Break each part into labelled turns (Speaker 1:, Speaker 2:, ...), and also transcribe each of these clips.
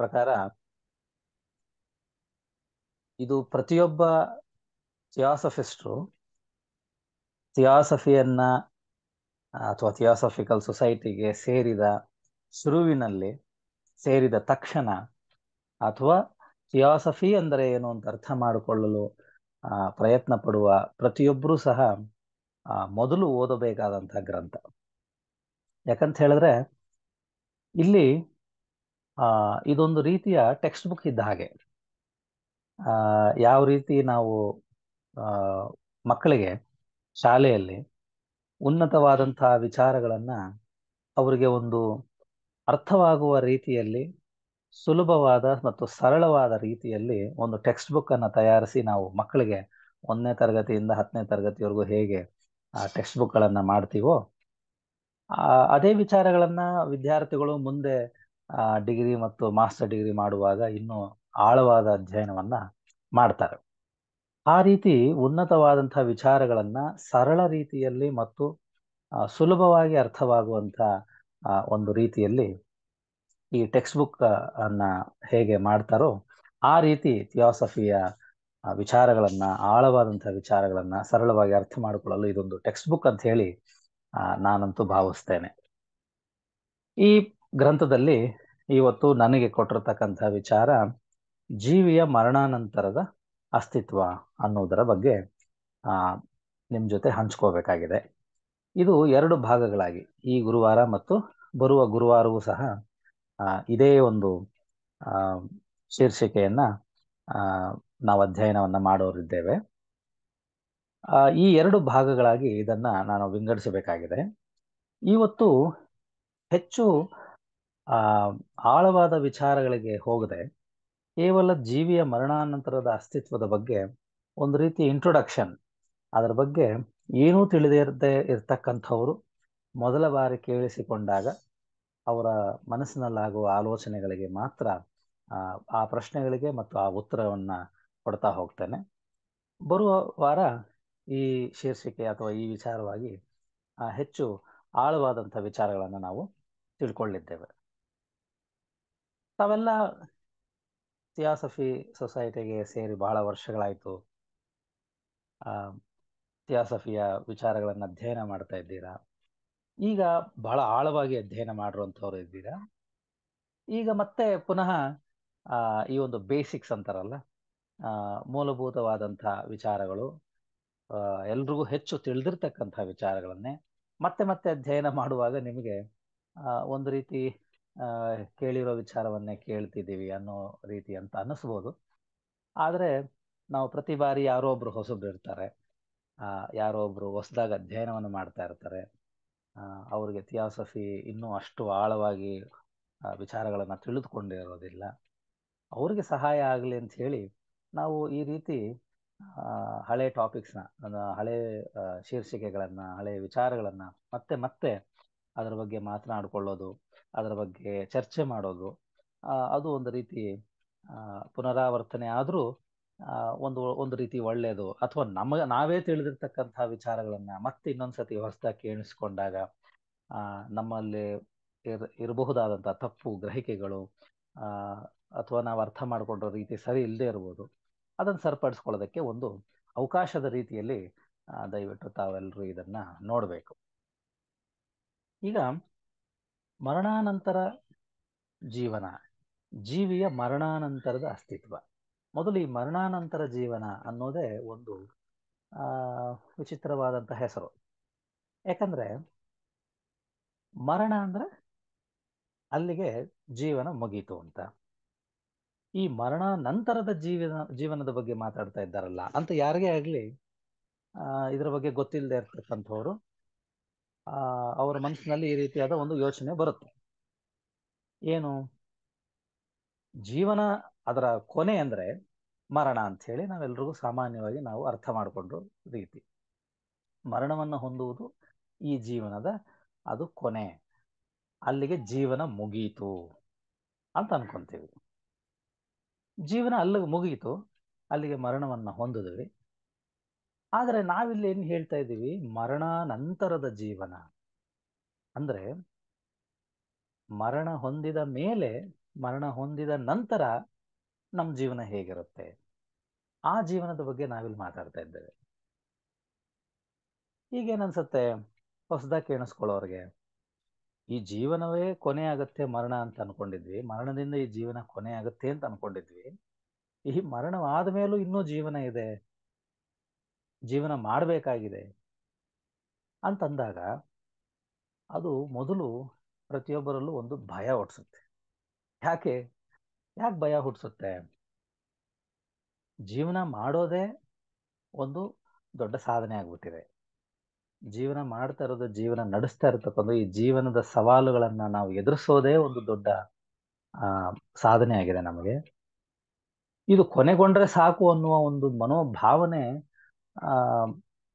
Speaker 1: ಪ್ರಕಾರ ಇದು ಪ್ರತಿಯೊಬ್ಬ ಥಿಯಾಸಫಿಸ್ಟ್ರು ಥಿಯಾಸಫಿಯನ್ನ ಅಥವಾ ಥಿಯಾಸಫಿಕಲ್ ಸೊಸೈಟಿಗೆ ಸೇರಿದ ಶುರುವಿನಲ್ಲಿ ಸೇರಿದ ತಕ್ಷಣ ಅಥವಾ ಥಿಯಾಸಫಿ ಅಂದರೆ ಏನು ಅಂತ ಅರ್ಥ ಮಾಡಿಕೊಳ್ಳಲು ಪ್ರಯತ್ನ ಪಡುವ ಪ್ರತಿಯೊಬ್ಬರೂ ಸಹ ಮೊದಲು ಓದಬೇಕಾದಂತಹ ಗ್ರಂಥ ಯಾಕಂತ ಹೇಳಿದ್ರೆ ಇಲ್ಲಿ ಇದೊಂದು ರೀತಿಯ ಟೆಕ್ಸ್ಟ್ ಬುಕ್ ಇದ್ದ ಹಾಗೆ ಯಾವ ರೀತಿ ನಾವು ಮಕ್ಕಳಿಗೆ ಶಾಲೆಯಲ್ಲಿ ಉನ್ನತವಾದಂತಹ ವಿಚಾರಗಳನ್ನು ಅವರಿಗೆ ಒಂದು ಅರ್ಥವಾಗುವ ರೀತಿಯಲ್ಲಿ ಸುಲಭವಾದ ಮತ್ತು ಸರಳವಾದ ರೀತಿಯಲ್ಲಿ ಒಂದು ಟೆಕ್ಸ್ಟ್ ಬುಕ್ಕನ್ನು ತಯಾರಿಸಿ ನಾವು ಮಕ್ಕಳಿಗೆ ಒಂದನೇ ತರಗತಿಯಿಂದ ಹತ್ತನೇ ತರಗತಿವರೆಗೂ ಹೇಗೆ ಆ ಟೆಕ್ಸ್ಟ್ ಬುಕ್ಗಳನ್ನು ಮಾಡ್ತೀವೋ ಅದೇ ವಿಚಾರಗಳನ್ನು ವಿದ್ಯಾರ್ಥಿಗಳು ಮುಂದೆ ಡಿಗ್ರಿ ಮತ್ತು ಮಾಸ್ಟರ್ ಡಿಗ್ರಿ ಮಾಡುವಾಗ ಇನ್ನೂ ಆಳವಾದ ಅಧ್ಯಯನವನ್ನ ಮಾಡ್ತಾರೆ ಆ ರೀತಿ ಉನ್ನತವಾದಂತಹ ವಿಚಾರಗಳನ್ನ ಸರಳ ರೀತಿಯಲ್ಲಿ ಮತ್ತು ಸುಲಭವಾಗಿ ಅರ್ಥವಾಗುವಂತ ಒಂದು ರೀತಿಯಲ್ಲಿ ಈ ಟೆಕ್ಸ್ಟ್ ಬುಕ್ ಅನ್ನ ಹೇಗೆ ಮಾಡ್ತಾರೋ ಆ ರೀತಿ ಥಿಯಾಸಫಿಯ ವಿಚಾರಗಳನ್ನ ಆಳವಾದಂತಹ ವಿಚಾರಗಳನ್ನ ಸರಳವಾಗಿ ಅರ್ಥ ಮಾಡಿಕೊಳ್ಳಲು ಇದೊಂದು ಟೆಕ್ಸ್ಟ್ ಬುಕ್ ಅಂತ ಹೇಳಿ ನಾನಂತೂ ಭಾವಿಸ್ತೇನೆ ಈ ಗ್ರಂಥದಲ್ಲಿ ಇವತ್ತು ನನಗೆ ಕೊಟ್ಟಿರ್ತಕ್ಕಂಥ ವಿಚಾರ ಜೀವಿಯ ಮರಣಾನಂತರದ ಅಸ್ತಿತ್ವ ಅನ್ನೋದರ ಬಗ್ಗೆ ನಿಮ್ಮ ಜೊತೆ ಹಂಚ್ಕೋಬೇಕಾಗಿದೆ ಇದು ಎರಡು ಭಾಗಗಳಾಗಿ ಈ ಗುರುವಾರ ಮತ್ತು ಬರುವ ಗುರುವಾರವೂ ಸಹ ಇದೇ ಒಂದು ಶೀರ್ಷಿಕೆಯನ್ನ ನಾವು ಅಧ್ಯಯನವನ್ನು ಮಾಡೋರಿದ್ದೇವೆ ಈ ಎರಡು ಭಾಗಗಳಾಗಿ ಇದನ್ನು ನಾನು ವಿಂಗಡಿಸಬೇಕಾಗಿದೆ ಇವತ್ತು ಹೆಚ್ಚು ಆ ಆಳವಾದ ವಿಚಾರಗಳಿಗೆ ಹೋಗದೆ ಕೇವಲ ಜೀವಿಯ ಮರಣಾನಂತರದ ಅಸ್ತಿತ್ವದ ಬಗ್ಗೆ ಒಂದು ರೀತಿ ಇಂಟ್ರೊಡಕ್ಷನ್ ಅದರ ಬಗ್ಗೆ ಏನೂ ತಿಳಿದಿರದೆ ಇರ್ತಕ್ಕಂಥವರು ಮೊದಲ ಬಾರಿ ಕೇಳಿಸಿಕೊಂಡಾಗ ಅವರ ಮನಸ್ಸಿನಲ್ಲಾಗುವ ಆಲೋಚನೆಗಳಿಗೆ ಮಾತ್ರ ಆ ಪ್ರಶ್ನೆಗಳಿಗೆ ಮತ್ತು ಆ ಉತ್ತರವನ್ನು ಕೊಡ್ತಾ ಹೋಗ್ತೇನೆ ಬರುವ ವಾರ ಈ ಶೀರ್ಷಿಕೆ ಅಥವಾ ಈ ವಿಚಾರವಾಗಿ ಹೆಚ್ಚು ಆಳವಾದಂಥ ವಿಚಾರಗಳನ್ನು ನಾವು ತಿಳ್ಕೊಳ್ಳಿದ್ದೇವೆ ತಾವೆಲ್ಲ ಥಿಯಾಸಫಿ ಸೊಸೈಟಿಗೆ ಸೇರಿ ಬಹಳ ವರ್ಷಗಳಾಯಿತು ಥಿಯಾಸಫಿಯ ವಿಚಾರಗಳನ್ನು ಅಧ್ಯಯನ ಮಾಡ್ತಾ ಇದ್ದೀರಾ ಈಗ ಬಹಳ ಆಳವಾಗಿ ಅಧ್ಯಯನ ಮಾಡಿರುವಂಥವ್ರು ಇದ್ದೀರಾ ಈಗ ಮತ್ತೆ ಪುನಃ ಈ ಒಂದು ಬೇಸಿಕ್ಸ್ ಅಂತಾರಲ್ಲ ಮೂಲಭೂತವಾದಂಥ ವಿಚಾರಗಳು ಎಲ್ರಿಗೂ ಹೆಚ್ಚು ತಿಳಿದಿರ್ತಕ್ಕಂಥ ವಿಚಾರಗಳನ್ನೇ ಮತ್ತೆ ಮತ್ತೆ ಅಧ್ಯಯನ ಮಾಡುವಾಗ ನಿಮಗೆ ಒಂದು ರೀತಿ ಕೇಳಿರೋ ವಿಚಾರವನ್ನೇ ಕೇಳ್ತಿದ್ದೀವಿ ಅನ್ನೋ ರೀತಿ ಅಂತ ಅನ್ನಿಸ್ಬೋದು ಆದರೆ ನಾವು ಪ್ರತಿ ಬಾರಿ ಯಾರೋ ಒಬ್ರು ಹೊಸಬ್ರು ಇರ್ತಾರೆ ಯಾರೋ ಒಬ್ರು ಹೊಸದಾಗಿ ಅಧ್ಯಯನವನ್ನು ಮಾಡ್ತಾ ಇರ್ತಾರೆ ಅವ್ರಿಗೆ ಥಿಯಾಸಫಿ ಇನ್ನೂ ಅಷ್ಟು ಆಳವಾಗಿ ವಿಚಾರಗಳನ್ನು ತಿಳಿದುಕೊಂಡಿರೋದಿಲ್ಲ ಅವ್ರಿಗೆ ಸಹಾಯ ಆಗಲಿ ಅಂತ ಹೇಳಿ ನಾವು ಈ ರೀತಿ ಹಳೆ ಟಾಪಿಕ್ಸ್ನ ಹಳೆ ಶೀರ್ಷಿಕೆಗಳನ್ನು ಹಳೆ ವಿಚಾರಗಳನ್ನು ಮತ್ತೆ ಮತ್ತೆ ಅದರ ಬಗ್ಗೆ ಮಾತನಾಡಿಕೊಳ್ಳೋದು ಅದರ ಬಗ್ಗೆ ಚರ್ಚೆ ಮಾಡೋದು ಅದು ಒಂದು ರೀತಿ ಪುನರಾವರ್ತನೆ ಆದರೂ ಒಂದು ಒಂದು ರೀತಿ ಒಳ್ಳೆಯದು ಅಥವಾ ನಮಗೆ ನಾವೇ ತಿಳಿದಿರ್ತಕ್ಕಂಥ ವಿಚಾರಗಳನ್ನು ಮತ್ತೆ ಇನ್ನೊಂದ್ಸತಿ ಹೊಸದಾಗಿ ಕೇಳಿಸ್ಕೊಂಡಾಗ ನಮ್ಮಲ್ಲಿ ಇರ್ ಇರಬಹುದಾದಂಥ ತಪ್ಪು ಗ್ರಹಿಕೆಗಳು ಅಥವಾ ನಾವು ಅರ್ಥ ಮಾಡಿಕೊಂಡಿರೋ ರೀತಿ ಸರಿ ಇಲ್ಲದೆ ಇರ್ಬೋದು ಅದನ್ನು ಸರಿಪಡಿಸ್ಕೊಳ್ಳೋದಕ್ಕೆ ಒಂದು ಅವಕಾಶದ ರೀತಿಯಲ್ಲಿ ದಯವಿಟ್ಟು ತಾವೆಲ್ಲರೂ ಇದನ್ನು ನೋಡಬೇಕು ಈಗ ಮರಣಾನಂತರ ಜೀವನ ಜೀವಿಯ ಮರಣಾನಂತರದ ಅಸ್ತಿತ್ವ ಮೊದಲು ಈ ಮರಣಾನಂತರ ಜೀವನ ಅನ್ನೋದೇ ಒಂದು ವಿಚಿತ್ರವಾದಂತಹ ಹೆಸರು ಯಾಕಂದ್ರೆ ಮರಣ ಅಂದ್ರೆ ಅಲ್ಲಿಗೆ ಜೀವನ ಮುಗೀತು ಅಂತ ಈ ಮರಣಾನಂತರದ ಜೀವನ ಜೀವನದ ಬಗ್ಗೆ ಮಾತಾಡ್ತಾ ಇದ್ದಾರಲ್ಲ ಅಂತ ಯಾರಿಗೇ ಆಗ್ಲಿ ಇದ್ರ ಬಗ್ಗೆ ಗೊತ್ತಿಲ್ಲದೆ ಇರ್ತಕ್ಕಂಥವ್ರು ಅವರ ಮನಸ್ಸಿನಲ್ಲಿ ಈ ರೀತಿಯಾದ ಒಂದು ಯೋಚನೆ ಬರುತ್ತೆ ಏನು ಜೀವನ ಅದರ ಕೊನೆ ಅಂದರೆ ಮರಣ ಅಂತ ಹೇಳಿ ನಾವೆಲ್ಲರಿಗೂ ಸಾಮಾನ್ಯವಾಗಿ ನಾವು ಅರ್ಥ ಮಾಡಿಕೊಂಡು ರೀತಿ ಮರಣವನ್ನು ಹೊಂದುವುದು ಈ ಜೀವನದ ಅದು ಕೊನೆ ಅಲ್ಲಿಗೆ ಜೀವನ ಮುಗೀತು ಅಂತ ಅನ್ಕೊಂತೀವಿ ಜೀವನ ಅಲ್ಲಿಗೆ ಮುಗೀತು ಅಲ್ಲಿಗೆ ಮರಣವನ್ನು ಹೊಂದಿದ್ವಿ ಆದರೆ ನಾವಿಲ್ಲಿ ಏನು ಹೇಳ್ತಾ ಇದ್ದೀವಿ ಮರಣಾನಂತರದ ಜೀವನ ಅಂದ್ರೆ ಮರಣ ಹೊಂದಿದ ಮೇಲೆ ಮರಣ ಹೊಂದಿದ ನಂತರ ನಮ್ಮ ಜೀವನ ಹೇಗಿರುತ್ತೆ ಆ ಜೀವನದ ಬಗ್ಗೆ ನಾವಿಲ್ಲಿ ಮಾತಾಡ್ತಾ ಇದ್ದೇವೆ ಈಗೇನನ್ಸುತ್ತೆ ಹೊಸದಾಗಿ ಕೇಳಿಸ್ಕೊಳ್ಳೋರ್ಗೆ ಈ ಜೀವನವೇ ಕೊನೆ ಆಗತ್ತೆ ಮರಣ ಅಂತ ಅನ್ಕೊಂಡಿದ್ವಿ ಮರಣದಿಂದ ಈ ಜೀವನ ಕೊನೆ ಆಗತ್ತೆ ಅಂತ ಅನ್ಕೊಂಡಿದ್ವಿ ಈ ಮರಣವಾದ ಮೇಲೂ ಇನ್ನೂ ಜೀವನ ಇದೆ ಜೀವನ ಮಾಡಬೇಕಾಗಿದೆ ಅಂತಂದಾಗ ಅದು ಮೊದಲು ಪ್ರತಿಯೊಬ್ಬರಲ್ಲೂ ಒಂದು ಭಯ ಹುಟ್ಟಿಸುತ್ತೆ ಯಾಕೆ ಯಾಕೆ ಭಯ ಹುಟ್ಟಿಸುತ್ತೆ ಜೀವನ ಮಾಡೋದೇ ಒಂದು ದೊಡ್ಡ ಸಾಧನೆ ಆಗ್ಬಿಟ್ಟಿದೆ ಜೀವನ ಮಾಡ್ತಾ ಇರೋದು ಜೀವನ ನಡೆಸ್ತಾ ಇರತಕ್ಕಂಥ ಈ ಜೀವನದ ಸವಾಲುಗಳನ್ನ ನಾವು ಎದುರಿಸೋದೇ ಒಂದು ದೊಡ್ಡ ಸಾಧನೆ ಆಗಿದೆ ನಮಗೆ ಇದು ಕೊನೆಗೊಂಡ್ರೆ ಸಾಕು ಅನ್ನುವ ಒಂದು ಮನೋಭಾವನೆ ಆ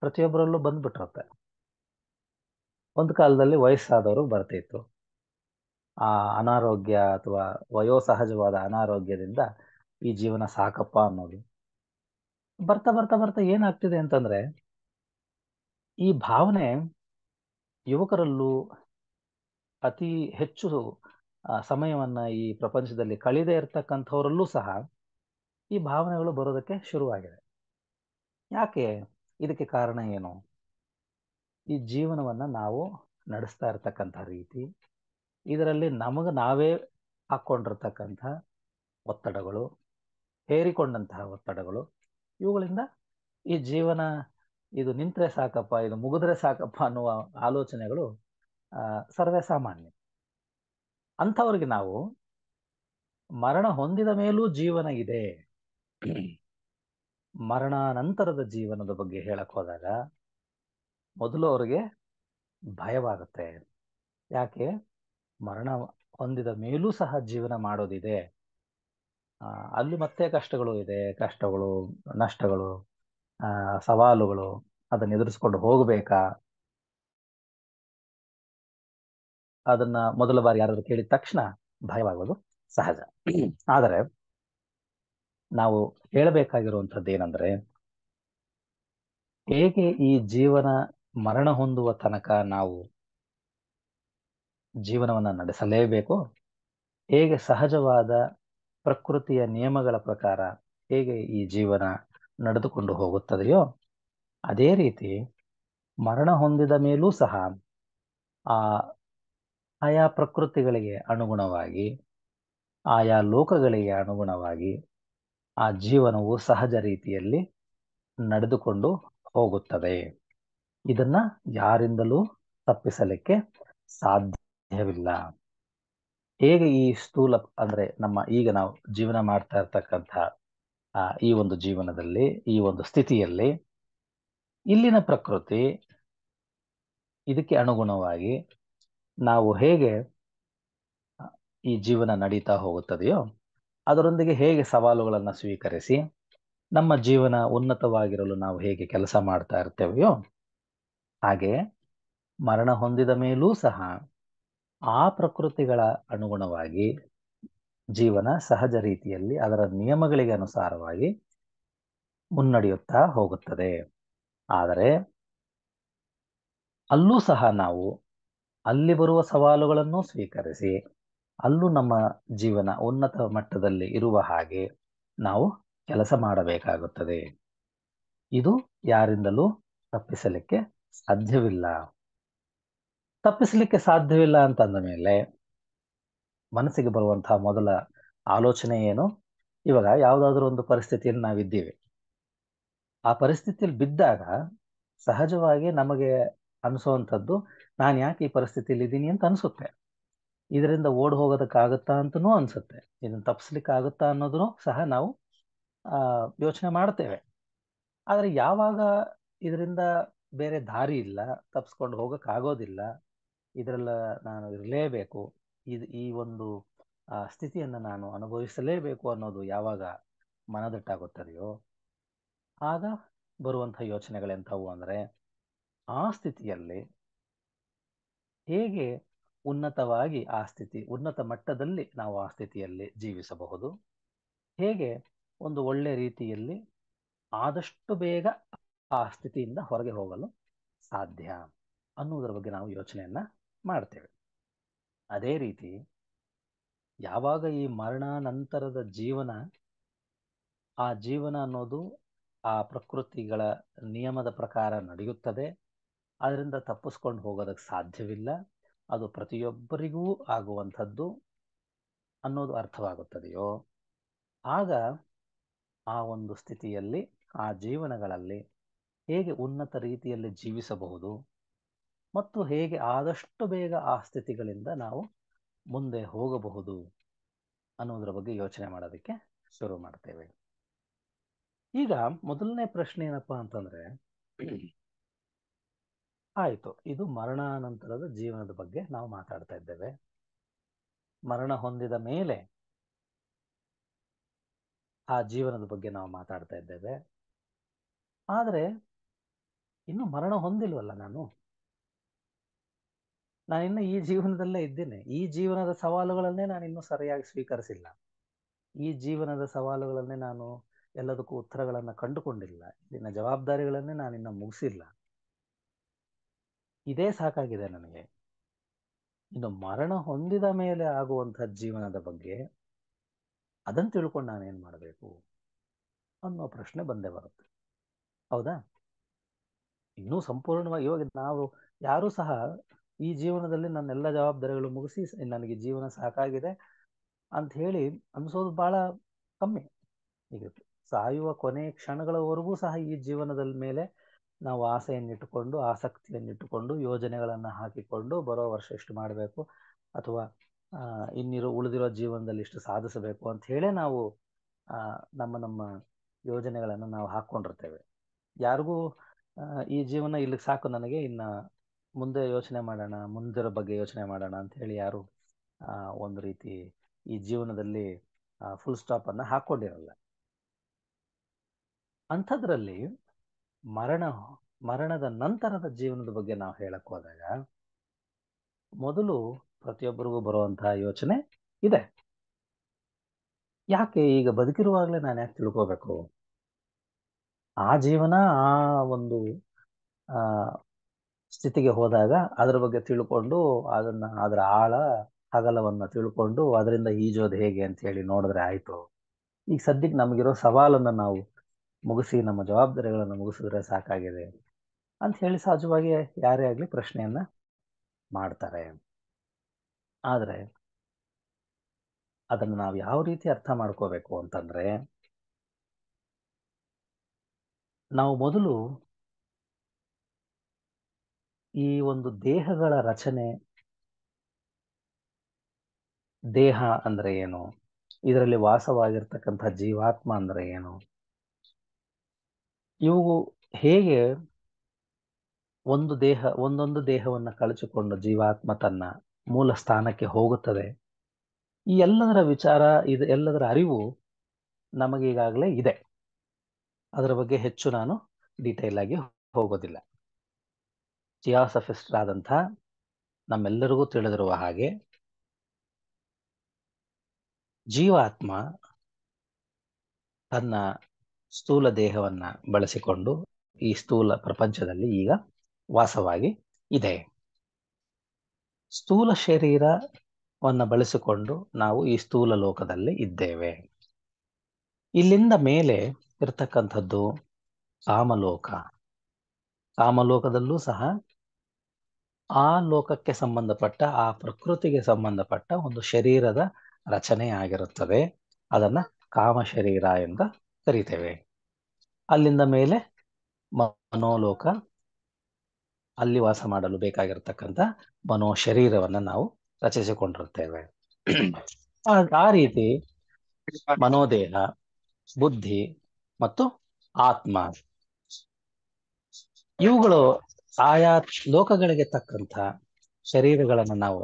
Speaker 1: ಪ್ರತಿಯೊಬ್ಬರಲ್ಲೂ ಬಂದ್ಬಿಟ್ಟಿರುತ್ತೆ ಒಂದು ಕಾಲದಲ್ಲಿ ವಯಸ್ಸಾದವರು ಬರ್ತಿತ್ತು ಆ ಅನಾರೋಗ್ಯ ಅಥವಾ ವಯೋಸಹಜವಾದ ಅನಾರೋಗ್ಯದಿಂದ ಈ ಜೀವನ ಸಾಕಪ್ಪ ಅನ್ನೋದು ಬರ್ತಾ ಬರ್ತಾ ಬರ್ತಾ ಏನಾಗ್ತಿದೆ ಅಂತಂದ್ರೆ ಈ ಭಾವನೆ ಯುವಕರಲ್ಲೂ ಅತಿ ಹೆಚ್ಚು ಸಮಯವನ್ನ ಈ ಪ್ರಪಂಚದಲ್ಲಿ ಕಳೆದೇ ಇರ್ತಕ್ಕಂಥವರಲ್ಲೂ ಸಹ ಈ ಭಾವನೆಗಳು ಬರೋದಕ್ಕೆ ಶುರುವಾಗಿದೆ ಯಾಕೆ ಇದಕ್ಕೆ ಕಾರಣ ಏನು ಈ ಜೀವನವನ್ನು ನಾವು ನಡೆಸ್ತಾ ಇರ್ತಕ್ಕಂಥ ರೀತಿ ಇದರಲ್ಲಿ ನಮಗೆ ನಾವೇ ಹಾಕ್ಕೊಂಡಿರ್ತಕ್ಕಂಥ ಒತ್ತಡಗಳು ಹೇರಿಕೊಂಡಂತಹ ಒತ್ತಡಗಳು ಇವುಗಳಿಂದ ಈ ಜೀವನ ಇದು ನಿಂತರೆ ಸಾಕಪ್ಪ ಇದು ಮುಗಿದ್ರೆ ಸಾಕಪ್ಪ ಅನ್ನುವ ಆಲೋಚನೆಗಳು ಸರ್ವೇ ಸಾಮಾನ್ಯ ಅಂಥವ್ರಿಗೆ ನಾವು ಮರಣ ಹೊಂದಿದ ಮೇಲೂ ಜೀವನ ಇದೆ ಮರಣಾನಂತರದ ಜೀವನದ ಬಗ್ಗೆ ಹೇಳಕ್ ಹೋದಾಗ ಮೊದಲು ಅವ್ರಿಗೆ ಭಯವಾಗುತ್ತೆ ಯಾಕೆ ಮರಣ ಹೊಂದಿದ ಮೇಲೂ ಸಹ ಜೀವನ ಮಾಡೋದಿದೆ ಅಲ್ಲಿ ಮತ್ತೆ ಕಷ್ಟಗಳು ಇದೆ ಕಷ್ಟಗಳು ನಷ್ಟಗಳು ಸವಾಲುಗಳು ಅದನ್ನು ಎದುರಿಸ್ಕೊಂಡು ಹೋಗಬೇಕಾ ಅದನ್ನ ಮೊದಲ ಬಾರಿ ಯಾರಾದ್ರು ಕೇಳಿದ ತಕ್ಷಣ ಭಯವಾಗೋದು ಸಹಜ ಆದರೆ ನಾವು ಹೇಳಬೇಕಾಗಿರುವಂಥದ್ದು ಏನಂದ್ರೆ ಹೇಗೆ ಈ ಜೀವನ ಮರಣ ಹೊಂದುವ ತನಕ ನಾವು ಜೀವನವನ್ನು ನಡೆಸಲೇಬೇಕು ಹೇಗೆ ಸಹಜವಾದ ಪ್ರಕೃತಿಯ ನಿಯಮಗಳ ಪ್ರಕಾರ ಹೇಗೆ ಈ ಜೀವನ ನಡೆದುಕೊಂಡು ಹೋಗುತ್ತದೆಯೋ ಅದೇ ರೀತಿ ಮರಣ ಹೊಂದಿದ ಮೇಲೂ ಸಹ ಆ ಆಯಾ ಪ್ರಕೃತಿಗಳಿಗೆ ಅನುಗುಣವಾಗಿ ಆಯಾ ಲೋಕಗಳಿಗೆ ಅನುಗುಣವಾಗಿ ಆ ಜೀವನವು ಸಹಜ ರೀತಿಯಲ್ಲಿ ನಡೆದುಕೊಂಡು ಹೋಗುತ್ತದೆ ಇದನ್ನ ಯಾರಿಂದಲೂ ತಪ್ಪಿಸಲಿಕ್ಕೆ ಸಾಧ್ಯವಿಲ್ಲ ಹೇಗೆ ಈ ಸ್ಥೂಲ ಅಂದ್ರೆ ನಮ್ಮ ಈಗ ನಾವು ಜೀವನ ಮಾಡ್ತಾ ಇರ್ತಕ್ಕಂಥ ಈ ಒಂದು ಜೀವನದಲ್ಲಿ ಈ ಒಂದು ಸ್ಥಿತಿಯಲ್ಲಿ ಇಲ್ಲಿನ ಪ್ರಕೃತಿ ಇದಕ್ಕೆ ಅನುಗುಣವಾಗಿ ನಾವು ಹೇಗೆ ಈ ಜೀವನ ನಡೀತಾ ಹೋಗುತ್ತದೆಯೋ ಅದರೊಂದಿಗೆ ಹೇಗೆ ಸವಾಲುಗಳನ್ನು ಸ್ವೀಕರಿಸಿ ನಮ್ಮ ಜೀವನ ಉನ್ನತವಾಗಿರಲು ನಾವು ಹೇಗೆ ಕೆಲಸ ಮಾಡ್ತಾ ಇರ್ತೇವೆಯೋ ಹಾಗೆ ಮರಣ ಹೊಂದಿದ ಮೇಲೂ ಸಹ ಆ ಪ್ರಕೃತಿಗಳ ಅನುಗುಣವಾಗಿ ಜೀವನ ಸಹಜ ರೀತಿಯಲ್ಲಿ ಅದರ ನಿಯಮಗಳಿಗೆ ಅನುಸಾರವಾಗಿ ಮುನ್ನಡೆಯುತ್ತಾ ಹೋಗುತ್ತದೆ ಆದರೆ ಅಲ್ಲೂ ಸಹ ನಾವು ಅಲ್ಲಿ ಬರುವ ಸವಾಲುಗಳನ್ನು ಸ್ವೀಕರಿಸಿ ಅಲ್ಲೂ ನಮ್ಮ ಜೀವನ ಉನ್ನತ ಮಟ್ಟದಲ್ಲಿ ಇರುವ ಹಾಗೆ ನಾವು ಕೆಲಸ ಮಾಡಬೇಕಾಗುತ್ತದೆ ಇದು ಯಾರಿಂದಲೂ ತಪ್ಪಿಸಲಿಕ್ಕೆ ಸಾಧ್ಯವಿಲ್ಲ ತಪ್ಪಿಸಲಿಕ್ಕೆ ಸಾಧ್ಯವಿಲ್ಲ ಅಂತಂದ ಮೇಲೆ ಮನಸ್ಸಿಗೆ ಬರುವಂತಹ ಮೊದಲ ಆಲೋಚನೆ ಏನು ಇವಾಗ ಯಾವುದಾದ್ರೂ ಒಂದು ಪರಿಸ್ಥಿತಿಯಲ್ಲಿ ನಾವಿದ್ದೀವಿ ಆ ಪರಿಸ್ಥಿತಿಯಲ್ಲಿ ಬಿದ್ದಾಗ ಸಹಜವಾಗಿ ನಮಗೆ ಅನಿಸುವಂಥದ್ದು ನಾನು ಯಾಕೆ ಈ ಪರಿಸ್ಥಿತಿಯಲ್ಲಿ ಇದ್ದೀನಿ ಅಂತ ಅನಿಸುತ್ತೆ ಇದರಿಂದ ಓಡ್ ಹೋಗೋದಕ್ಕಾಗುತ್ತಾ ಅಂತನೂ ಅನ್ಸುತ್ತೆ ಇದನ್ನು ತಪ್ಪಿಸ್ಲಿಕ್ಕೆ ಆಗುತ್ತಾ ಅನ್ನೋದನ್ನು ಸಹ ನಾವು ಯೋಚನೆ ಮಾಡ್ತೇವೆ ಆದರೆ ಯಾವಾಗ ಇದರಿಂದ ಬೇರೆ ದಾರಿ ಇಲ್ಲ ತಪ್ಪಿಸ್ಕೊಂಡು ಹೋಗೋಕ್ಕಾಗೋದಿಲ್ಲ ಇದರಲ್ಲ ನಾನು ಇರಲೇಬೇಕು ಇದು ಈ ಒಂದು ಸ್ಥಿತಿಯನ್ನು ನಾನು ಅನುಭವಿಸಲೇಬೇಕು ಅನ್ನೋದು ಯಾವಾಗ ಮನದಟ್ಟಾಗುತ್ತದೆಯೋ ಆಗ ಬರುವಂಥ ಯೋಚನೆಗಳೆಂಥವು ಅಂದರೆ ಆ ಸ್ಥಿತಿಯಲ್ಲಿ ಹೇಗೆ ಉನ್ನತವಾಗಿ ಆ ಸ್ಥಿತಿ ಉನ್ನತ ಮಟ್ಟದಲ್ಲಿ ನಾವು ಆ ಸ್ಥಿತಿಯಲ್ಲಿ ಜೀವಿಸಬಹುದು ಹೇಗೆ ಒಂದು ಒಳ್ಳೆ ರೀತಿಯಲ್ಲಿ ಆದಷ್ಟು ಬೇಗ ಆ ಸ್ಥಿತಿಯಿಂದ ಹೊರಗೆ ಹೋಗಲು ಸಾಧ್ಯ ಅನ್ನುವುದರ ಬಗ್ಗೆ ನಾವು ಯೋಚನೆಯನ್ನ ಮಾಡ್ತೇವೆ ಅದೇ ರೀತಿ ಯಾವಾಗ ಈ ಮರಣಾನಂತರದ ಜೀವನ ಆ ಜೀವನ ಅನ್ನೋದು ಆ ಪ್ರಕೃತಿಗಳ ನಿಯಮದ ಪ್ರಕಾರ ನಡೆಯುತ್ತದೆ ಅದರಿಂದ ತಪ್ಪಿಸ್ಕೊಂಡು ಹೋಗೋದಕ್ಕೆ ಸಾಧ್ಯವಿಲ್ಲ ಅದು ಪ್ರತಿಯೊಬ್ಬರಿಗೂ ಆಗುವಂಥದ್ದು ಅನ್ನೋದು ಅರ್ಥವಾಗುತ್ತದೆಯೋ ಆಗ ಆ ಒಂದು ಸ್ಥಿತಿಯಲ್ಲಿ ಆ ಜೀವನಗಳಲ್ಲಿ ಹೇಗೆ ಉನ್ನತ ರೀತಿಯಲ್ಲಿ ಜೀವಿಸಬಹುದು ಮತ್ತು ಹೇಗೆ ಆದಷ್ಟು ಬೇಗ ಆ ಸ್ಥಿತಿಗಳಿಂದ ನಾವು ಮುಂದೆ ಹೋಗಬಹುದು ಅನ್ನೋದ್ರ ಬಗ್ಗೆ ಯೋಚನೆ ಮಾಡೋದಕ್ಕೆ ಶುರು ಮಾಡ್ತೇವೆ ಈಗ ಮೊದಲನೇ ಪ್ರಶ್ನೆ ಏನಪ್ಪಾ ಅಂತಂದ್ರೆ ಆಯ್ತು ಇದು ಮರಣಾನಂತರದ ಜೀವನದ ಬಗ್ಗೆ ನಾವು ಮಾತಾಡ್ತಾ ಇದ್ದೇವೆ ಮರಣ ಹೊಂದಿದ ಮೇಲೆ ಆ ಜೀವನದ ಬಗ್ಗೆ ನಾವು ಮಾತಾಡ್ತಾ ಇದ್ದೇವೆ ಆದರೆ ಇನ್ನು ಮರಣ ಹೊಂದಿಲ್ವಲ್ಲ ನಾನು ನಾನಿನ್ನು ಈ ಜೀವನದಲ್ಲೇ ಇದ್ದೇನೆ ಈ ಜೀವನದ ಸವಾಲುಗಳನ್ನೇ ನಾನು ಇನ್ನೂ ಸರಿಯಾಗಿ ಸ್ವೀಕರಿಸಿಲ್ಲ ಈ ಜೀವನದ ಸವಾಲುಗಳನ್ನೇ ನಾನು ಎಲ್ಲದಕ್ಕೂ ಉತ್ತರಗಳನ್ನು ಕಂಡುಕೊಂಡಿಲ್ಲ ಇಲ್ಲಿನ ಜವಾಬ್ದಾರಿಗಳನ್ನೇ ನಾನಿನ್ನ ಮುಗಿಸಿಲ್ಲ ಇದೇ ಸಾಕಾಗಿದೆ ನನಗೆ ಇನ್ನು ಮರಣ ಹೊಂದಿದ ಮೇಲೆ ಆಗುವಂತಹ ಜೀವನದ ಬಗ್ಗೆ ಅದನ್ನು ತಿಳ್ಕೊಂಡು ನಾನೇನು ಮಾಡಬೇಕು ಅನ್ನೋ ಪ್ರಶ್ನೆ ಬಂದೇ ಬರುತ್ತೆ ಹೌದಾ ಇನ್ನೂ ಸಂಪೂರ್ಣವಾಗಿ ಇವಾಗ ನಾವು ಯಾರು ಸಹ ಈ ಜೀವನದಲ್ಲಿ ನನ್ನೆಲ್ಲ ಜವಾಬ್ದಾರಿಗಳು ಮುಗಿಸಿ ನನಗೆ ಜೀವನ ಸಾಕಾಗಿದೆ ಅಂತ ಹೇಳಿ ಅನ್ಸೋದು ಬಹಳ ಕಮ್ಮಿ ಈಗ ಸಾಯುವ ಕೊನೆ ಕ್ಷಣಗಳವರೆಗೂ ಸಹ ಈ ಜೀವನದ ಮೇಲೆ ನಾವು ಆಸೆಯನ್ನಿಟ್ಟುಕೊಂಡು ಆಸಕ್ತಿಯನ್ನಿಟ್ಟುಕೊಂಡು ಯೋಜನೆಗಳನ್ನು ಹಾಕಿಕೊಂಡು ಬರೋ ವರ್ಷ ಇಷ್ಟು ಮಾಡಬೇಕು ಅಥವಾ ಇನ್ನಿರೋ ಉಳಿದಿರೋ ಜೀವನದಲ್ಲಿ ಇಷ್ಟು ಸಾಧಿಸಬೇಕು ಅಂತ ಹೇಳೇ ನಾವು ನಮ್ಮ ನಮ್ಮ ಯೋಜನೆಗಳನ್ನು ನಾವು ಹಾಕ್ಕೊಂಡಿರ್ತೇವೆ ಯಾರಿಗೂ ಈ ಜೀವನ ಇಲ್ಲಿಗೆ ಸಾಕು ನನಗೆ ಇನ್ನು ಮುಂದೆ ಯೋಚನೆ ಮಾಡೋಣ ಮುಂದಿರೋ ಬಗ್ಗೆ ಯೋಚನೆ ಮಾಡೋಣ ಅಂತ ಹೇಳಿ ಯಾರು ಒಂದು ರೀತಿ ಈ ಜೀವನದಲ್ಲಿ ಫುಲ್ ಸ್ಟಾಪ್ ಅನ್ನ ಹಾಕೊಂಡಿರಲ್ಲ ಅಂಥದ್ರಲ್ಲಿ ಮರಣ ಮರಣದ ನಂತರದ ಜೀವನದ ಬಗ್ಗೆ ನಾವು ಹೇಳಕ್ ಹೋದಾಗ ಮೊದಲು ಪ್ರತಿಯೊಬ್ಬರಿಗೂ ಬರುವಂತಹ ಯೋಚನೆ ಇದೆ ಯಾಕೆ ಈಗ ಬದುಕಿರುವಾಗಲೇ ನಾನು ಯಾಕೆ ತಿಳ್ಕೋಬೇಕು ಆ ಜೀವನ ಆ ಒಂದು ಆ ಸ್ಥಿತಿಗೆ ಹೋದಾಗ ಅದರ ಬಗ್ಗೆ ತಿಳ್ಕೊಂಡು ಅದನ್ನ ಅದರ ಆಳ ಹಗಲವನ್ನ ತಿಳ್ಕೊಂಡು ಅದರಿಂದ ಈಜೋದು ಹೇಗೆ ಅಂತ ಹೇಳಿ ನೋಡಿದ್ರೆ ಆಯ್ತು ಈಗ ಸದ್ಯಕ್ಕೆ ನಮಗಿರೋ ಸವಾಲನ್ನ ನಾವು ಮುಗಿಸಿ ನಮ್ಮ ಜವಾಬ್ದಾರಿಗಳನ್ನು ಮುಗಿಸಿದ್ರೆ ಸಾಕಾಗಿದೆ ಅಂತ ಹೇಳಿ ಸಹಜವಾಗಿ ಯಾರೇ ಆಗಲಿ ಪ್ರಶ್ನೆಯನ್ನು ಮಾಡ್ತಾರೆ ಆದರೆ ಅದನ್ನು ನಾವು ಯಾವ ರೀತಿ ಅರ್ಥ ಮಾಡ್ಕೋಬೇಕು ಅಂತಂದರೆ ನಾವು ಮೊದಲು ಈ ಒಂದು ದೇಹಗಳ ರಚನೆ ದೇಹ ಅಂದರೆ ಏನು ಇದರಲ್ಲಿ ವಾಸವಾಗಿರ್ತಕ್ಕಂಥ ಜೀವಾತ್ಮ ಅಂದರೆ ಏನು ಇವು ಹೇಗೆ ಒಂದು ದೇಹ ಒಂದೊಂದು ದೇಹವನ್ನು ಕಳಚಿಕೊಂಡು ಜೀವಾತ್ಮ ತನ್ನ ಮೂಲ ಸ್ಥಾನಕ್ಕೆ ಹೋಗುತ್ತದೆ ಈ ಎಲ್ಲದರ ವಿಚಾರ ಇದು ಎಲ್ಲದರ ಅರಿವು ನಮಗೀಗಾಗಲೇ ಇದೆ ಅದರ ಬಗ್ಗೆ ಹೆಚ್ಚು ನಾನು ಡೀಟೇಲ್ ಆಗಿ ಹೋಗೋದಿಲ್ಲ ಆದಂತಹ ನಮ್ಮೆಲ್ಲರಿಗೂ ತಿಳಿದಿರುವ ಹಾಗೆ ಜೀವಾತ್ಮ ತನ್ನ ಸ್ಥೂಲ ದೇಹವನ್ನ ಬಳಸಿಕೊಂಡು ಈ ಸ್ಥೂಲ ಪ್ರಪಂಚದಲ್ಲಿ ಈಗ ವಾಸವಾಗಿ ಇದೆ ಸ್ಥೂಲ ಶರೀರವನ್ನು ಬಳಸಿಕೊಂಡು ನಾವು ಈ ಸ್ಥೂಲ ಲೋಕದಲ್ಲಿ ಇದ್ದೇವೆ ಇಲ್ಲಿಂದ ಮೇಲೆ ಇರ್ತಕ್ಕಂಥದ್ದು ಕಾಮಲೋಕ ಕಾಮಲೋಕದಲ್ಲೂ ಸಹ ಆ ಲೋಕಕ್ಕೆ ಸಂಬಂಧಪಟ್ಟ ಆ ಪ್ರಕೃತಿಗೆ ಸಂಬಂಧಪಟ್ಟ ಒಂದು ಶರೀರದ ರಚನೆ ಆಗಿರುತ್ತದೆ ಅದನ್ನ ಕಾಮ ಶರೀರ ಎಂದ ಕರೀತೇವೆ ಅಲ್ಲಿಂದ ಮೇಲೆ ಮನೋಲೋಕ ಅಲ್ಲಿ ವಾಸ ಮಾಡಲು ಬೇಕಾಗಿರ್ತಕ್ಕಂಥ ಮನೋ ಶರೀರವನ್ನ ನಾವು ರಚಿಸಿಕೊಂಡಿರ್ತೇವೆ ಆ ರೀತಿ ಮನೋದೇಹ ಬುದ್ಧಿ ಮತ್ತು ಆತ್ಮ ಇವುಗಳು ಆಯಾ ಲೋಕಗಳಿಗೆ ತಕ್ಕಂಥ ಶರೀರಗಳನ್ನು ನಾವು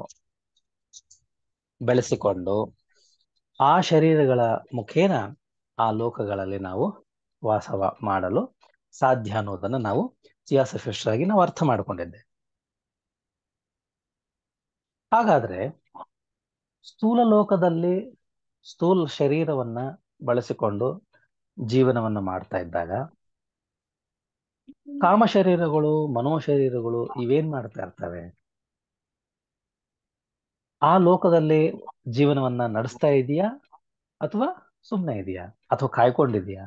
Speaker 1: ಬೆಳೆಸಿಕೊಂಡು ಆ ಶರೀರಗಳ ಮುಖೇನ ಆ ಲೋಕಗಳಲ್ಲಿ ನಾವು ವಾಸವ ಮಾಡಲು ಸಾಧ್ಯ ಅನ್ನೋದನ್ನ ನಾವು ಥಿಯಾಸಫಿಸ್ಟ್ ಆಗಿ ನಾವು ಅರ್ಥ ಮಾಡಿಕೊಂಡಿದ್ದೆ ಹಾಗಾದ್ರೆ ಸ್ಥೂಲ ಲೋಕದಲ್ಲಿ ಸ್ಥೂಲ ಶರೀರವನ್ನ ಬಳಸಿಕೊಂಡು ಜೀವನವನ್ನು ಮಾಡ್ತಾ ಇದ್ದಾಗ ಕಾಮ ಶರೀರಗಳು ಮನೋ ಶರೀರಗಳು ಇವೇನ್ ಮಾಡ್ತಾ ಇರ್ತವೆ ಆ ಲೋಕದಲ್ಲಿ ಜೀವನವನ್ನ ನಡೆಸ್ತಾ ಇದೆಯಾ ಅಥವಾ ಸುಮ್ಮನೆ ಇದೆಯಾ ಅಥವಾ ಕಾಯ್ಕೊಂಡಿದೆಯಾ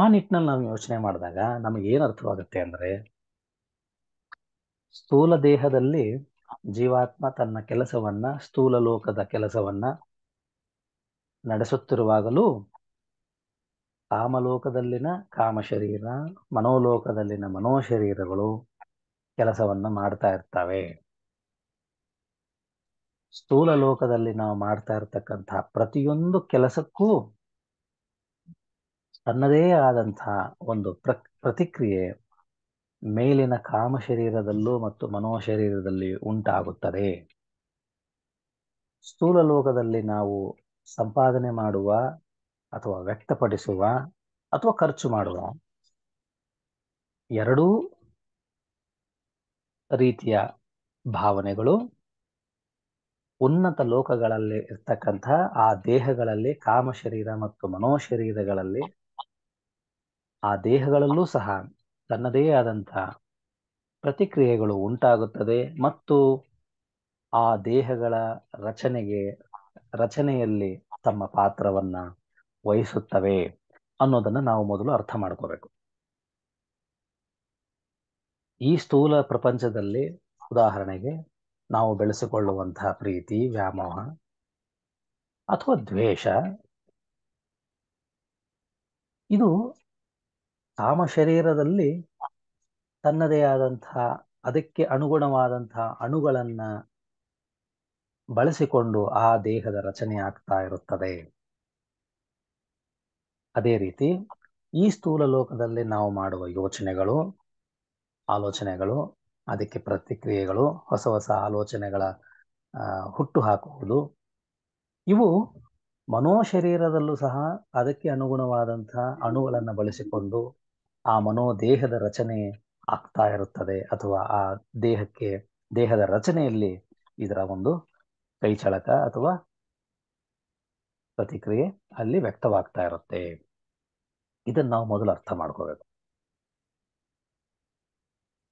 Speaker 1: ಆ ನಿಟ್ಟಿನಲ್ಲಿ ನಾವು ಯೋಚನೆ ಮಾಡಿದಾಗ ನಮಗೆ ಏನು ಅರ್ಥವಾಗುತ್ತೆ ಅಂದರೆ ಸ್ಥೂಲ ದೇಹದಲ್ಲಿ ಜೀವಾತ್ಮ ತನ್ನ ಕೆಲಸವನ್ನ ಸ್ಥೂಲ ಲೋಕದ ಕೆಲಸವನ್ನ ನಡೆಸುತ್ತಿರುವಾಗಲೂ ಕಾಮಲೋಕದಲ್ಲಿನ ಕಾಮ ಶರೀರ ಮನೋಲೋಕದಲ್ಲಿನ ಮನೋಶರೀರಗಳು ಕೆಲಸವನ್ನ ಮಾಡ್ತಾ ಇರ್ತವೆ ಸ್ಥೂಲ ಲೋಕದಲ್ಲಿ ನಾವು ಮಾಡ್ತಾ ಇರ್ತಕ್ಕಂತಹ ಪ್ರತಿಯೊಂದು ಕೆಲಸಕ್ಕೂ ತನ್ನದೇ ಆದಂತಹ ಒಂದು ಪ್ರ ಪ್ರತಿಕ್ರಿಯೆ ಮೇಲಿನ ಕಾಮ ಶರೀರದಲ್ಲೂ ಮತ್ತು ಮನೋ ಶರೀರದಲ್ಲಿ ಉಂಟಾಗುತ್ತದೆ ಸ್ಥೂಲ ಲೋಕದಲ್ಲಿ ನಾವು ಸಂಪಾದನೆ ಮಾಡುವ ಅಥವಾ ವ್ಯಕ್ತಪಡಿಸುವ ಅಥವಾ ಖರ್ಚು ಮಾಡುವ ಎರಡೂ ರೀತಿಯ ಭಾವನೆಗಳು ಉನ್ನತ ಲೋಕಗಳಲ್ಲಿ ಇರ್ತಕ್ಕಂತಹ ಆ ದೇಹಗಳಲ್ಲಿ ಕಾಮ ಶರೀರ ಮತ್ತು ಮನೋಶರೀರಗಳಲ್ಲಿ ಆ ದೇಹಗಳಲ್ಲೂ ಸಹ ತನ್ನದೇ ಆದಂತಹ ಪ್ರತಿಕ್ರಿಯೆಗಳು ಉಂಟಾಗುತ್ತದೆ ಮತ್ತು ಆ ದೇಹಗಳ ರಚನೆಗೆ ರಚನೆಯಲ್ಲಿ ತಮ್ಮ ಪಾತ್ರವನ್ನ ವಹಿಸುತ್ತವೆ ಅನ್ನೋದನ್ನ ನಾವು ಮೊದಲು ಅರ್ಥ ಮಾಡ್ಕೋಬೇಕು ಈ ಸ್ಥೂಲ ಪ್ರಪಂಚದಲ್ಲಿ ಉದಾಹರಣೆಗೆ ನಾವು ಬೆಳೆಸಿಕೊಳ್ಳುವಂತಹ ಪ್ರೀತಿ ವ್ಯಾಮೋಹ ಅಥವಾ ದ್ವೇಷ ಇದು ಕಾಮ ಶರೀರದಲ್ಲಿ ತನ್ನದೇ ಆದಂತಹ ಅದಕ್ಕೆ ಅನುಗುಣವಾದಂತಹ ಅಣುಗಳನ್ನು ಬಳಸಿಕೊಂಡು ಆ ದೇಹದ ರಚನೆ ಆಗ್ತಾ ಇರುತ್ತದೆ ಅದೇ ರೀತಿ ಈ ಸ್ಥೂಲ ಲೋಕದಲ್ಲಿ ನಾವು ಮಾಡುವ ಯೋಚನೆಗಳು ಆಲೋಚನೆಗಳು ಅದಕ್ಕೆ ಪ್ರತಿಕ್ರಿಯೆಗಳು ಹೊಸ ಹೊಸ ಆಲೋಚನೆಗಳ ಹುಟ್ಟು ಹಾಕುವುದು ಇವು ಮನೋಶರೀರದಲ್ಲೂ ಸಹ ಅದಕ್ಕೆ ಅನುಗುಣವಾದಂತಹ ಅಣುಗಳನ್ನು ಬಳಸಿಕೊಂಡು ಆ ಮನೋದೇಹದ ರಚನೆ ಆಗ್ತಾ ಇರುತ್ತದೆ ಅಥವಾ ಆ ದೇಹಕ್ಕೆ ದೇಹದ ರಚನೆಯಲ್ಲಿ ಇದರ ಒಂದು ಕೈಚಳಕ ಅಥವಾ ಪ್ರತಿಕ್ರಿಯೆ ಅಲ್ಲಿ ವ್ಯಕ್ತವಾಗ್ತಾ ಇರುತ್ತೆ ಇದನ್ನು ನಾವು ಮೊದಲು ಅರ್ಥ ಮಾಡ್ಕೋಬೇಕು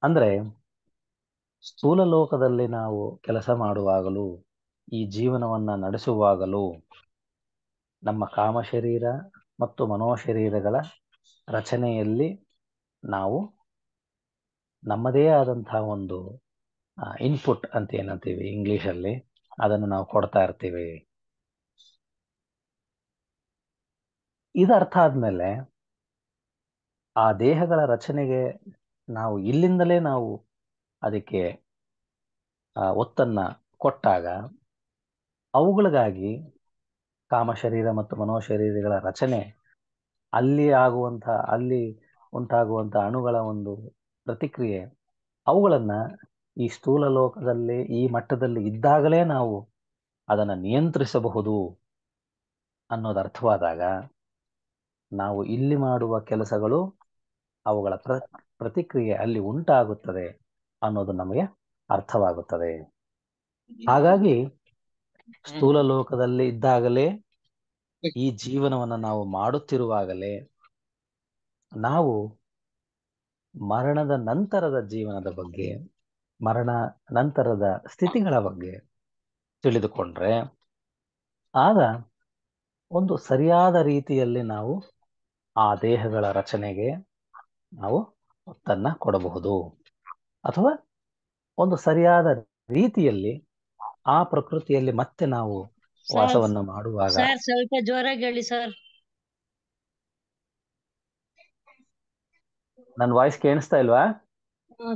Speaker 1: ಅಂದ್ರೆ ಸ್ಥೂಲ ಲೋಕದಲ್ಲಿ ನಾವು ಕೆಲಸ ಮಾಡುವಾಗಲೂ ಈ ಜೀವನವನ್ನು ನಡೆಸುವಾಗಲೂ ನಮ್ಮ ಕಾಮಶರೀರ ಮತ್ತು ಮನೋಶರೀರಗಳ ರಚನೆಯಲ್ಲಿ ನಾವು ನಮ್ಮದೇ ಆದಂತಹ ಒಂದು ಇನ್ಪುಟ್ ಅಂತ ಏನಂತೀವಿ ಇಂಗ್ಲಿಷಲ್ಲಿ ಅದನ್ನು ನಾವು ಕೊಡ್ತಾ ಇರ್ತೀವಿ ಇದರ್ಥ ಆದ್ಮೇಲೆ ಆ ದೇಹಗಳ ರಚನೆಗೆ ನಾವು ಇಲ್ಲಿಂದಲೇ ನಾವು ಅದಕ್ಕೆ ಒತ್ತನ್ನು ಕೊಟ್ಟಾಗ ಅವುಗಳಿಗಾಗಿ ಕಾಮಶರೀರ ಮತ್ತು ಮನೋಶರೀರಗಳ ರಚನೆ ಅಲ್ಲಿ ಆಗುವಂಥ ಅಲ್ಲಿ ಉಂಟಾಗುವಂಥ ಅಣುಗಳ ಒಂದು ಪ್ರತಿಕ್ರಿಯೆ ಅವುಗಳನ್ನು ಈ ಸ್ಥೂಲ ಲೋಕದಲ್ಲಿ ಈ ಮಟ್ಟದಲ್ಲಿ ಇದ್ದಾಗಲೇ ನಾವು ಅದನ್ನು ನಿಯಂತ್ರಿಸಬಹುದು ಅನ್ನೋದು ಅರ್ಥವಾದಾಗ ನಾವು ಇಲ್ಲಿ ಮಾಡುವ ಕೆಲಸಗಳು ಅವುಗಳ ಪ್ರ ಪ್ರತಿಕ್ರಿಯೆ ಅಲ್ಲಿ ಉಂಟಾಗುತ್ತದೆ ಅನ್ನೋದು ನಮಗೆ ಅರ್ಥವಾಗುತ್ತದೆ ಹಾಗಾಗಿ ಸ್ಥೂಲ ಲೋಕದಲ್ಲಿ ಇದ್ದಾಗಲೇ ಈ ಜೀವನವನ್ನು ನಾವು ಮಾಡುತ್ತಿರುವಾಗಲೇ ನಾವು ಮರಣದ ನಂತರದ ಜೀವನದ ಬಗ್ಗೆ ಮರಣ ನಂತರದ ಸ್ಥಿತಿಗಳ ಬಗ್ಗೆ ತಿಳಿದುಕೊಂಡ್ರೆ ಆಗ ಒಂದು ಸರಿಯಾದ ರೀತಿಯಲ್ಲಿ ನಾವು ಆ ದೇಹಗಳ ರಚನೆಗೆ ನಾವು ಒತ್ತನ್ನ ಕೊಡಬಹುದು ಅಥವಾ ಒಂದು ಸರಿಯಾದ ರೀತಿಯಲ್ಲಿ ಆ ಪ್ರಕೃತಿಯಲ್ಲಿ ಮತ್ತೆ ನಾವು ವಾಸವನ್ನು ಮಾಡುವಾಗ
Speaker 2: ಸ್ವಲ್ಪ ಜೋರಾಗಿ ಹೇಳಿ ಸರ್
Speaker 1: ನನ್ನ ವಾಯ್ಸ್ ಕೇಳಿಸ್ತಾ ಇಲ್ವಾ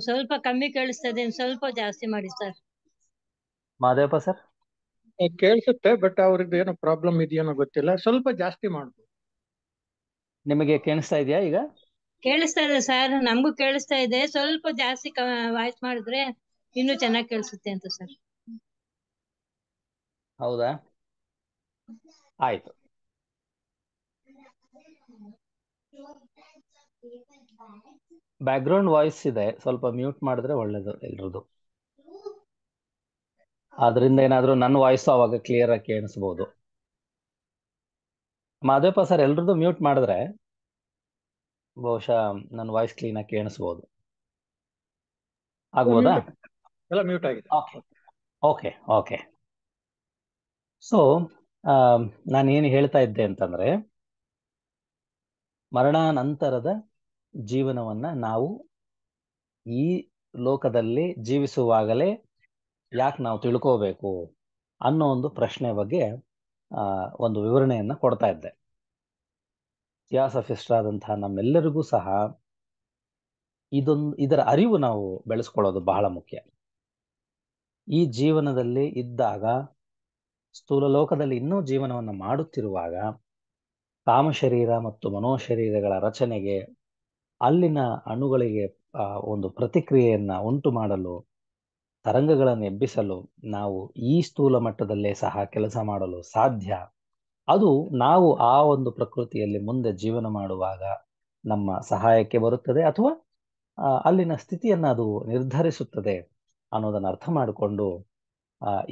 Speaker 2: ಸ್ವಲ್ಪ ಕಮ್ಮಿ ಕೇಳಿಸ್ತಾ ಇದೆ ಸ್ವಲ್ಪ ಜಾಸ್ತಿ ಮಾಡಿ ಸರ್ ಮಾದೇವಪ್ಪ ಸರ್ ಕೇಳಿಸುತ್ತೆ ಬಟ್ ಅವ್ರದ್ದು ಏನೋ ಪ್ರಾಬ್ಲಮ್ ಇದೆಯೇನೋ ಗೊತ್ತಿಲ್ಲ ಸ್ವಲ್ಪ ಜಾಸ್ತಿ ಮಾಡ್ಬೋದು ನಿಮಗೆ ಕೇಳಿಸ್ತಾ ಇದೆಯಾ ಈಗ ಕೇಳಿಸ್ತಾ ಇದೆ ಸರ್ ನಮಗೂ ಕೇಳಿಸ್ತಾ ಇದೆ ಸ್ವಲ್ಪ ಜಾಸ್ತಿ ವಾಯ್ಸ್ ಮಾಡಿದ್ರೆ ಇನ್ನು ಚೆನ್ನಾಗಿ ಕೇಳಿಸುತ್ತೆ ಅಂತ ಸರ್
Speaker 1: ಹೌದಾ ಆಯ್ತು ಬ್ಯಾಕ್ಗ್ರೌಂಡ್ ವಾಯ್ಸ್ ಇದೆ ಸ್ವಲ್ಪ ಮ್ಯೂಟ್ ಮಾಡಿದ್ರೆ ಒಳ್ಳೇದು ಎಲ್ರದು ಅದರಿಂದ ಏನಾದರೂ ನನ್ನ ವಾಯ್ಸ್ ಅವಾಗ ಕ್ಲಿಯರ್ ಆಗಿ ಕೇಳಿಸ್ಬೋದು ಮಾದೇಪ ಸರ್ ಎಲ್ರದ್ದು ಮ್ಯೂಟ್ ಮಾಡಿದ್ರೆ ಬಹುಶಃ ನನ್ನ ವಾಯ್ಸ್ ಕ್ಲೀನ್ ಆಗಿ ಕೇಳಿಸಬಹುದು ಆಗ್ಬೋದಾ ಎಲ್ಲ ಮ್ಯೂಟ್ ಆಗಿದೆ ಓಕೆ ಓಕೆ ಸೊ ನಾನು ಏನು ಹೇಳ್ತಾ ಇದ್ದೆ ಅಂತಂದ್ರೆ ಮರಣಾನಂತರದ ಜೀವನವನ್ನ ನಾವು ಈ ಲೋಕದಲ್ಲಿ ಜೀವಿಸುವಾಗಲೇ ಯಾಕೆ ನಾವು ತಿಳ್ಕೋಬೇಕು ಅನ್ನೋ ಒಂದು ಪ್ರಶ್ನೆ ಬಗ್ಗೆ ಒಂದು ವಿವರಣೆಯನ್ನ ಕೊಡ್ತಾ ಇದ್ದೆ ಆದಂತಹ ನಮ್ಮೆಲ್ಲರಿಗೂ ಸಹ ಇದೊಂದು ಇದರ ಅರಿವು ನಾವು ಬೆಳೆಸ್ಕೊಳ್ಳೋದು ಬಹಳ ಮುಖ್ಯ ಈ ಜೀವನದಲ್ಲಿ ಇದ್ದಾಗ ಸ್ಥೂಲ ಲೋಕದಲ್ಲಿ ಇನ್ನೂ ಜೀವನವನ್ನು ಮಾಡುತ್ತಿರುವಾಗ ಕಾಮಶರೀರ ಮತ್ತು ಮನೋಶರೀರಗಳ ರಚನೆಗೆ ಅಲ್ಲಿನ ಅಣುಗಳಿಗೆ ಒಂದು ಪ್ರತಿಕ್ರಿಯೆಯನ್ನ ಉಂಟು ಮಾಡಲು ತರಂಗಗಳನ್ನು ಎಬ್ಬಿಸಲು ನಾವು ಈ ಸ್ಥೂಲ ಮಟ್ಟದಲ್ಲೇ ಸಹ ಕೆಲಸ ಮಾಡಲು ಸಾಧ್ಯ ಅದು ನಾವು ಆ ಒಂದು ಪ್ರಕೃತಿಯಲ್ಲಿ ಮುಂದೆ ಜೀವನ ಮಾಡುವಾಗ ನಮ್ಮ ಸಹಾಯಕ್ಕೆ ಬರುತ್ತದೆ ಅಥವಾ ಅಲ್ಲಿನ ಸ್ಥಿತಿಯನ್ನು ಅದು ನಿರ್ಧರಿಸುತ್ತದೆ ಅನ್ನೋದನ್ನು ಅರ್ಥ ಮಾಡಿಕೊಂಡು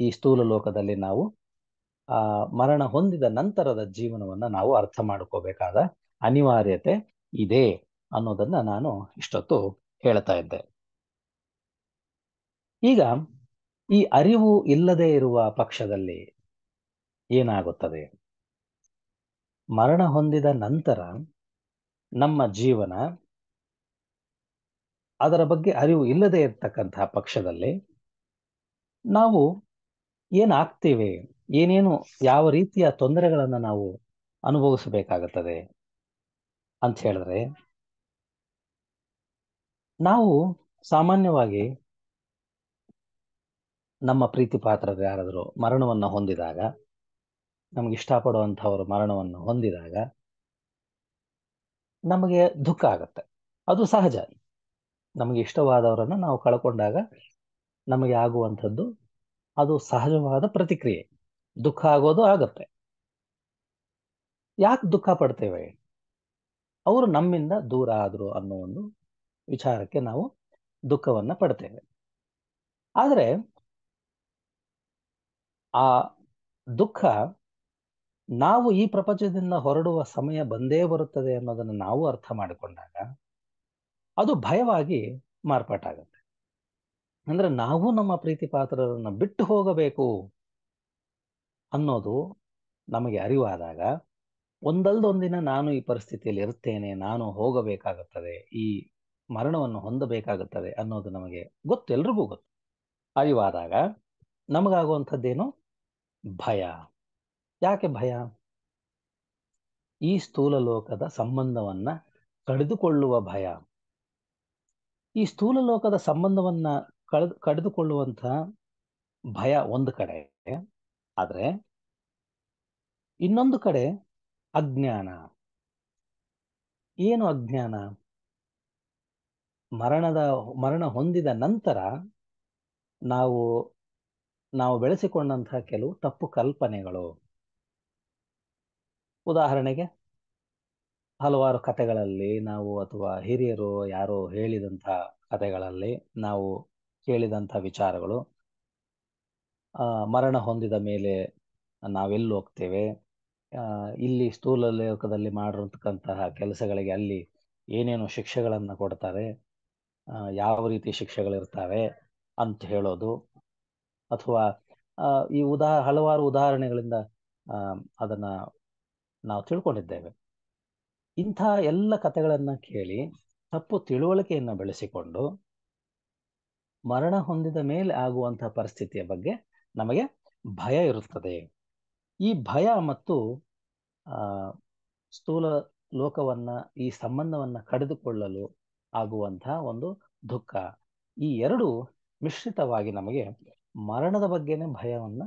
Speaker 1: ಈ ಸ್ಥೂಲ ಲೋಕದಲ್ಲಿ ನಾವು ಆ ಮರಣ ಹೊಂದಿದ ನಂತರದ ಜೀವನವನ್ನು ನಾವು ಅರ್ಥ ಮಾಡ್ಕೋಬೇಕಾದ ಅನಿವಾರ್ಯತೆ ಇದೆ ಅನ್ನೋದನ್ನ ನಾನು ಇಷ್ಟೊತ್ತು ಹೇಳ್ತಾ ಇದ್ದೆ ಈಗ ಈ ಅರಿವು ಇಲ್ಲದೆ ಇರುವ ಪಕ್ಷದಲ್ಲಿ ಏನಾಗುತ್ತದೆ ಮರಣ ಹೊಂದಿದ ನಂತರ ನಮ್ಮ ಜೀವನ ಅದರ ಬಗ್ಗೆ ಅರಿವು ಇಲ್ಲದೆ ಇರತಕ್ಕಂತಹ ಪಕ್ಷದಲ್ಲಿ ನಾವು ಏನಾಗ್ತೇವೆ ಏನೇನು ಯಾವ ರೀತಿಯ ತೊಂದರೆಗಳನ್ನು ನಾವು ಅನುಭವಿಸಬೇಕಾಗುತ್ತದೆ ಅಂತ ಹೇಳಿದ್ರೆ ನಾವು ಸಾಮಾನ್ಯವಾಗಿ ನಮ್ಮ ಪ್ರೀತಿ ಪಾತ್ರರು ಯಾರಾದರೂ ಮರಣವನ್ನು ಹೊಂದಿದಾಗ ನಮ್ಗೆ ಇಷ್ಟಪಡುವಂಥವರು ಮರಣವನ್ನು ಹೊಂದಿದಾಗ ನಮಗೆ ದುಃಖ ಆಗುತ್ತೆ ಅದು ಸಹಜ ನಮಗೆ ಇಷ್ಟವಾದವರನ್ನು ನಾವು ಕಳ್ಕೊಂಡಾಗ ನಮಗೆ ಆಗುವಂಥದ್ದು ಅದು ಸಹಜವಾದ ಪ್ರತಿಕ್ರಿಯೆ ದುಃಖ ಆಗೋದು ಆಗತ್ತೆ ಯಾಕೆ ದುಃಖ ಪಡ್ತೇವೆ ಅವರು ನಮ್ಮಿಂದ ದೂರ ಆದರು ಅನ್ನೋ ಒಂದು ವಿಚಾರಕ್ಕೆ ನಾವು ದುಃಖವನ್ನು ಪಡ್ತೇವೆ ಆದರೆ ಆ ದುಃಖ ನಾವು ಈ ಪ್ರಪಂಚದಿಂದ ಹೊರಡುವ ಸಮಯ ಬಂದೇ ಬರುತ್ತದೆ ಅನ್ನೋದನ್ನು ನಾವು ಅರ್ಥ ಮಾಡಿಕೊಂಡಾಗ ಅದು ಭಯವಾಗಿ ಮಾರ್ಪಾಟಾಗುತ್ತೆ ಅಂದ್ರೆ ನಾವು ನಮ್ಮ ಪ್ರೀತಿ ಪಾತ್ರರನ್ನು ಬಿಟ್ಟು ಹೋಗಬೇಕು ಅನ್ನೋದು ನಮಗೆ ಅರಿವಾದಾಗ ಒಂದಲ್ದೊಂದಿನ ನಾನು ಈ ಪರಿಸ್ಥಿತಿಯಲ್ಲಿ ಇರುತ್ತೇನೆ ನಾನು ಹೋಗಬೇಕಾಗುತ್ತದೆ ಈ ಮರಣವನ್ನು ಹೊಂದಬೇಕಾಗುತ್ತದೆ ಅನ್ನೋದು ನಮಗೆ ಗೊತ್ತು ಎಲ್ರಿಗೂ ಗೊತ್ತು ಅರಿವಾದಾಗ ನಮಗಾಗುವಂಥದ್ದೇನು ಭಯ ಯಾಕೆ ಭಯ ಈ ಸ್ಥೂಲ ಲೋಕದ ಸಂಬಂಧವನ್ನ ಕಡಿದುಕೊಳ್ಳುವ ಭಯ ಈ ಸ್ಥೂಲ ಲೋಕದ ಸಂಬಂಧವನ್ನ ಕಳೆದು ಕಡಿದುಕೊಳ್ಳುವಂತಹ ಭಯ ಒಂದು ಕಡೆ ಆದರೆ ಇನ್ನೊಂದು ಕಡೆ ಅಜ್ಞಾನ ಏನು ಅಜ್ಞಾನ ಮರಣದ ಮರಣ ಹೊಂದಿದ ನಂತರ ನಾವು ನಾವು ಬೆಳೆಸಿಕೊಂಡಂತಹ ಕೆಲವು ತಪ್ಪು ಕಲ್ಪನೆಗಳು ಉದಾಹರಣೆಗೆ ಹಲವಾರು ಕಥೆಗಳಲ್ಲಿ ನಾವು ಅಥವಾ ಹಿರಿಯರು ಯಾರೋ ಹೇಳಿದಂಥ ಕಥೆಗಳಲ್ಲಿ ನಾವು ಕೇಳಿದಂಥ ವಿಚಾರಗಳು ಮರಣ ಹೊಂದಿದ ಮೇಲೆ ನಾವೆಲ್ಲ ಹೋಗ್ತೇವೆ ಇಲ್ಲಿ ಸ್ಥೂಲ ಲೋಕದಲ್ಲಿ ಮಾಡಿರತಕ್ಕಂತಹ ಕೆಲಸಗಳಿಗೆ ಅಲ್ಲಿ ಏನೇನು ಶಿಕ್ಷೆಗಳನ್ನು ಕೊಡ್ತಾರೆ ಯಾವ ರೀತಿ ಶಿಕ್ಷೆಗಳಿರ್ತವೆ ಅಂತ ಹೇಳೋದು ಅಥವಾ ಈ ಉದಾ ಹಲವಾರು ಉದಾಹರಣೆಗಳಿಂದ ಅದನ್ನು ನಾವು ತಿಳ್ಕೊಂಡಿದ್ದೇವೆ ಇಂಥ ಎಲ್ಲ ಕಥೆಗಳನ್ನು ಕೇಳಿ ತಪ್ಪು ತಿಳುವಳಿಕೆಯನ್ನು ಬೆಳೆಸಿಕೊಂಡು ಮರಣ ಹೊಂದಿದ ಮೇಲೆ ಆಗುವಂತಹ ಪರಿಸ್ಥಿತಿಯ ಬಗ್ಗೆ ನಮಗೆ ಭಯ ಇರುತ್ತದೆ ಈ ಭಯ ಮತ್ತು ಸ್ಥೂಲ ಲೋಕವನ್ನ ಈ ಸಂಬಂಧವನ್ನ ಕಡಿದುಕೊಳ್ಳಲು ಆಗುವಂತಹ ಒಂದು ದುಃಖ ಈ ಎರಡು ಮಿಶ್ರಿತವಾಗಿ ನಮಗೆ ಮರಣದ ಬಗ್ಗೆನೇ ಭಯವನ್ನ